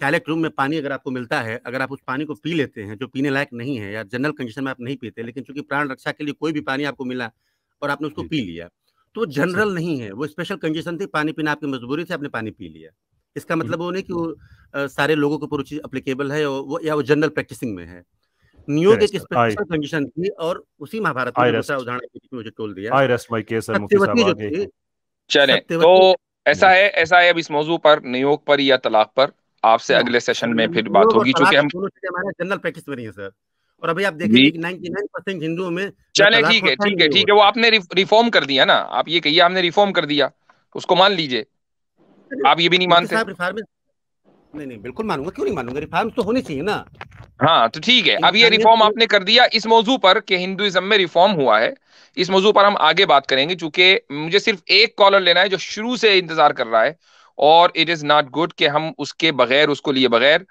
टैलेक्ट रूम में पानी अगर आपको मिलता है अगर आप उस पानी को पी लेते हैं जो पीने लायक नहीं है या जनरल कंडीशन में आप नहीं पीते लेकिन चूंकि प्राण रक्षा के लिए कोई भी पानी आपको मिला और आपने उसको पी लिया तो जनरल अच्छा। नहीं है वो स्पेशल कंडीशन थी पानी पीना आपकी मजबूरी से आपने पानी पी लिया इसका मतलब वो नहीं कि वो सारे लोगों के ऊपर चीज अप्लीकेबल है या वो जनरल प्रैक्टिसिंग में है नियोग एक स्पेशल कंडीशन थी और उसी महाभारत उदाहरण मुझे टोल दिया आई रेस्ट माय केस चले तो ऐसा है ऐसा है अब इस मौजू पर नियोग पर या तलाक पर आपसे हाँ। अगले सेशन में फिर बात होगी चूंकि हम जनरल प्रैक्टिस में नहीं है सर और अभी आप देखेंगे कि 99% हिंदुओं में चले ठीक है ठीक है ठीक है वो आपने रिफॉर्म कर दिया ना आप ये कहिए आपने रिफॉर्म कर दिया उसको मान लीजिए आप ये भी नहीं मानते नहीं नहीं बिल्कुल मानूंगा क्यों नहीं मानूंगा रिफॉर्म तो होनी चाहिए ना हाँ तो ठीक है अब ये रिफॉर्म आपने कर दिया इस मौजू पर कि हिंदुइज्म में रिफॉर्म हुआ है इस मौजू पर हम आगे बात करेंगे चूंकि मुझे सिर्फ एक कॉलर लेना है जो शुरू से इंतजार कर रहा है और इट इज नॉट गुड कि हम उसके बगैर उसको लिए बगैर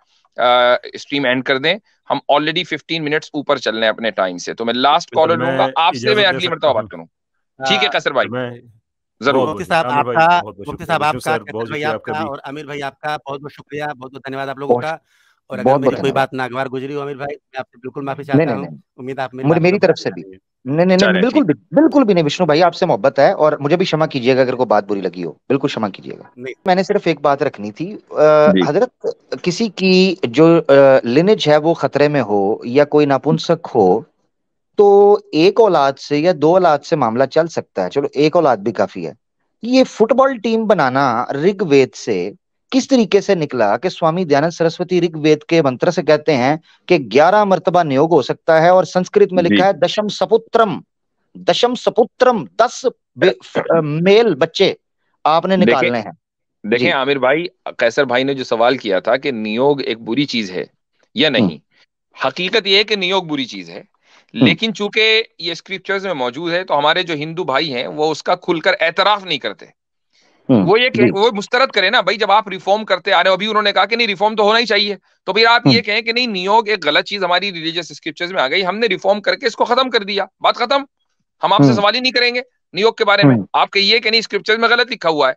स्ट्रीम एंड कर दें हम ऑलरेडी 15 मिनट्स ऊपर चल रहे हैं अपने टाइम से तो मैं लास्ट कॉलर तो लूंगा आपसे मैं अगली मरतबा बात करूँ ठीक है हाँ। कसर भाई तो जरूर मुफ्ती साहब आपका मुफ्ती साहब आपका भाई आपका और आमिर भाई आपका बहुत बहुत शुक्रिया बहुत बहुत धन्यवाद आप लोगों का और अगर मेरी कोई बात नागवार गुजरी हो अमीर भाई मैं आपसे बिल्कुल माफी चाहता हूँ उम्मीद आप मेरी तरफ से भी नहीं नहीं नहीं बिल्कुल भी बिल्कुल भी नहीं विष्णु भाई आपसे मोहब्बत है और मुझे भी क्षमा कीजिएगा अगर कोई बात बुरी लगी हो बिल्कुल क्षमा कीजिएगा मैंने सिर्फ एक बात रखनी थी आ, हजरत किसी की जो लिनेज है वो खतरे में हो या कोई नापुंसक हो तो एक औलाद से या दो औलाद से मामला चल सकता है चलो एक औलाद भी काफी है ये फुटबॉल टीम बनाना ऋग्वेद से किस तरीके से निकला कि स्वामी दयानंद सरस्वती ऋग्वेद के मंत्र से कहते हैं कि ग्यारह मरतबा नियोग हो सकता है और संस्कृत में लिखा है दशम सपुत्रम दशम सपुत्रम दस मेल बच्चे आपने निकालने हैं देखिए आमिर भाई कैसर भाई ने जो सवाल किया था कि नियोग एक बुरी चीज है या हम्म। नहीं हकीकत यह है कि नियोग बुरी चीज है हम्म। लेकिन चूंकि ये स्क्रिप्चर्स में मौजूद है तो हमारे जो हिंदू भाई हैं वो उसका खुलकर एतराफ नहीं करते हम्म, वो ये वो मुस्तरद करे ना भाई जब आप रिफॉर्म करते आ रहे हो अभी उन्होंने कहा कि नहीं रिफॉर्म तो होना ही चाहिए तो फिर आप ये हम्म। कहें कि नहीं नियोग एक गलत चीज हमारी रिलीजियस स्क्रिप्चर्स में आ गई हमने रिफॉर्म करके इसको खत्म कर दिया बात खत्म हम आपसे सवाल ही नहीं करेंगे नियोग के बारे में आप कहिए कि नहीं स्क्रिप्चर्स में गलत लिखा हुआ है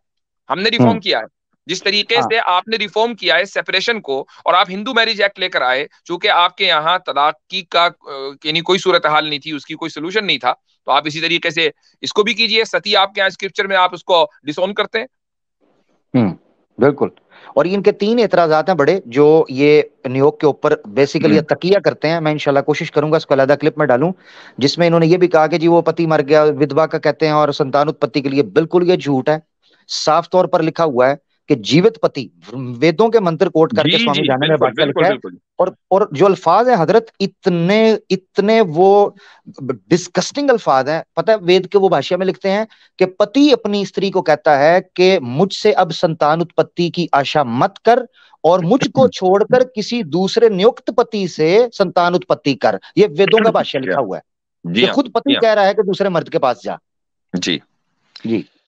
हमने रिफॉर्म किया है जिस तरीके हाँ। से आपने रिफॉर्म किया है सेपरेशन को और आप हिंदू मैरिज एक्ट लेकर आए चूंकि आपके यहाँ तलाकी का यानी कोई सूरत हाल नहीं थी उसकी कोई सोल्यूशन नहीं था तो आप इसी तरीके से इसको भी कीजिए सती आपके यहाँ स्क्रिप्चर में आप उसको डिसोन करते हैं हम्म, बिल्कुल और इनके तीन एतराजात हैं बड़े जो ये नियोग के ऊपर बेसिकली हम्म। तकिया करते हैं मैं इनशाला कोशिश करूंगा इसको अलहदा क्लिप में डालूं जिसमें इन्होंने ये भी कहा कि जी वो पति मर गया विधवा का कहते हैं और संतान उत्पत्ति के लिए बिल्कुल ये झूठ है साफ तौर पर लिखा हुआ है कि जीवित पति वेदों के मंत्र कोट करके स्वामी जाने में वाक्य लिखा है और और जो अल्फाज है हजरत इतने इतने वो डिस्कस्टिंग अल्फाज है पता है वेद के वो भाषा में लिखते हैं कि पति अपनी स्त्री को कहता है कि मुझसे अब संतान उत्पत्ति की आशा मत कर और मुझको छोड़कर किसी दूसरे नियुक्त पति से संतान उत्पत्ति कर ये वेदों का भाषा लिखा हुआ है हाँ, खुद पति हाँ। कह रहा है कि दूसरे मर्द के पास जा जी जी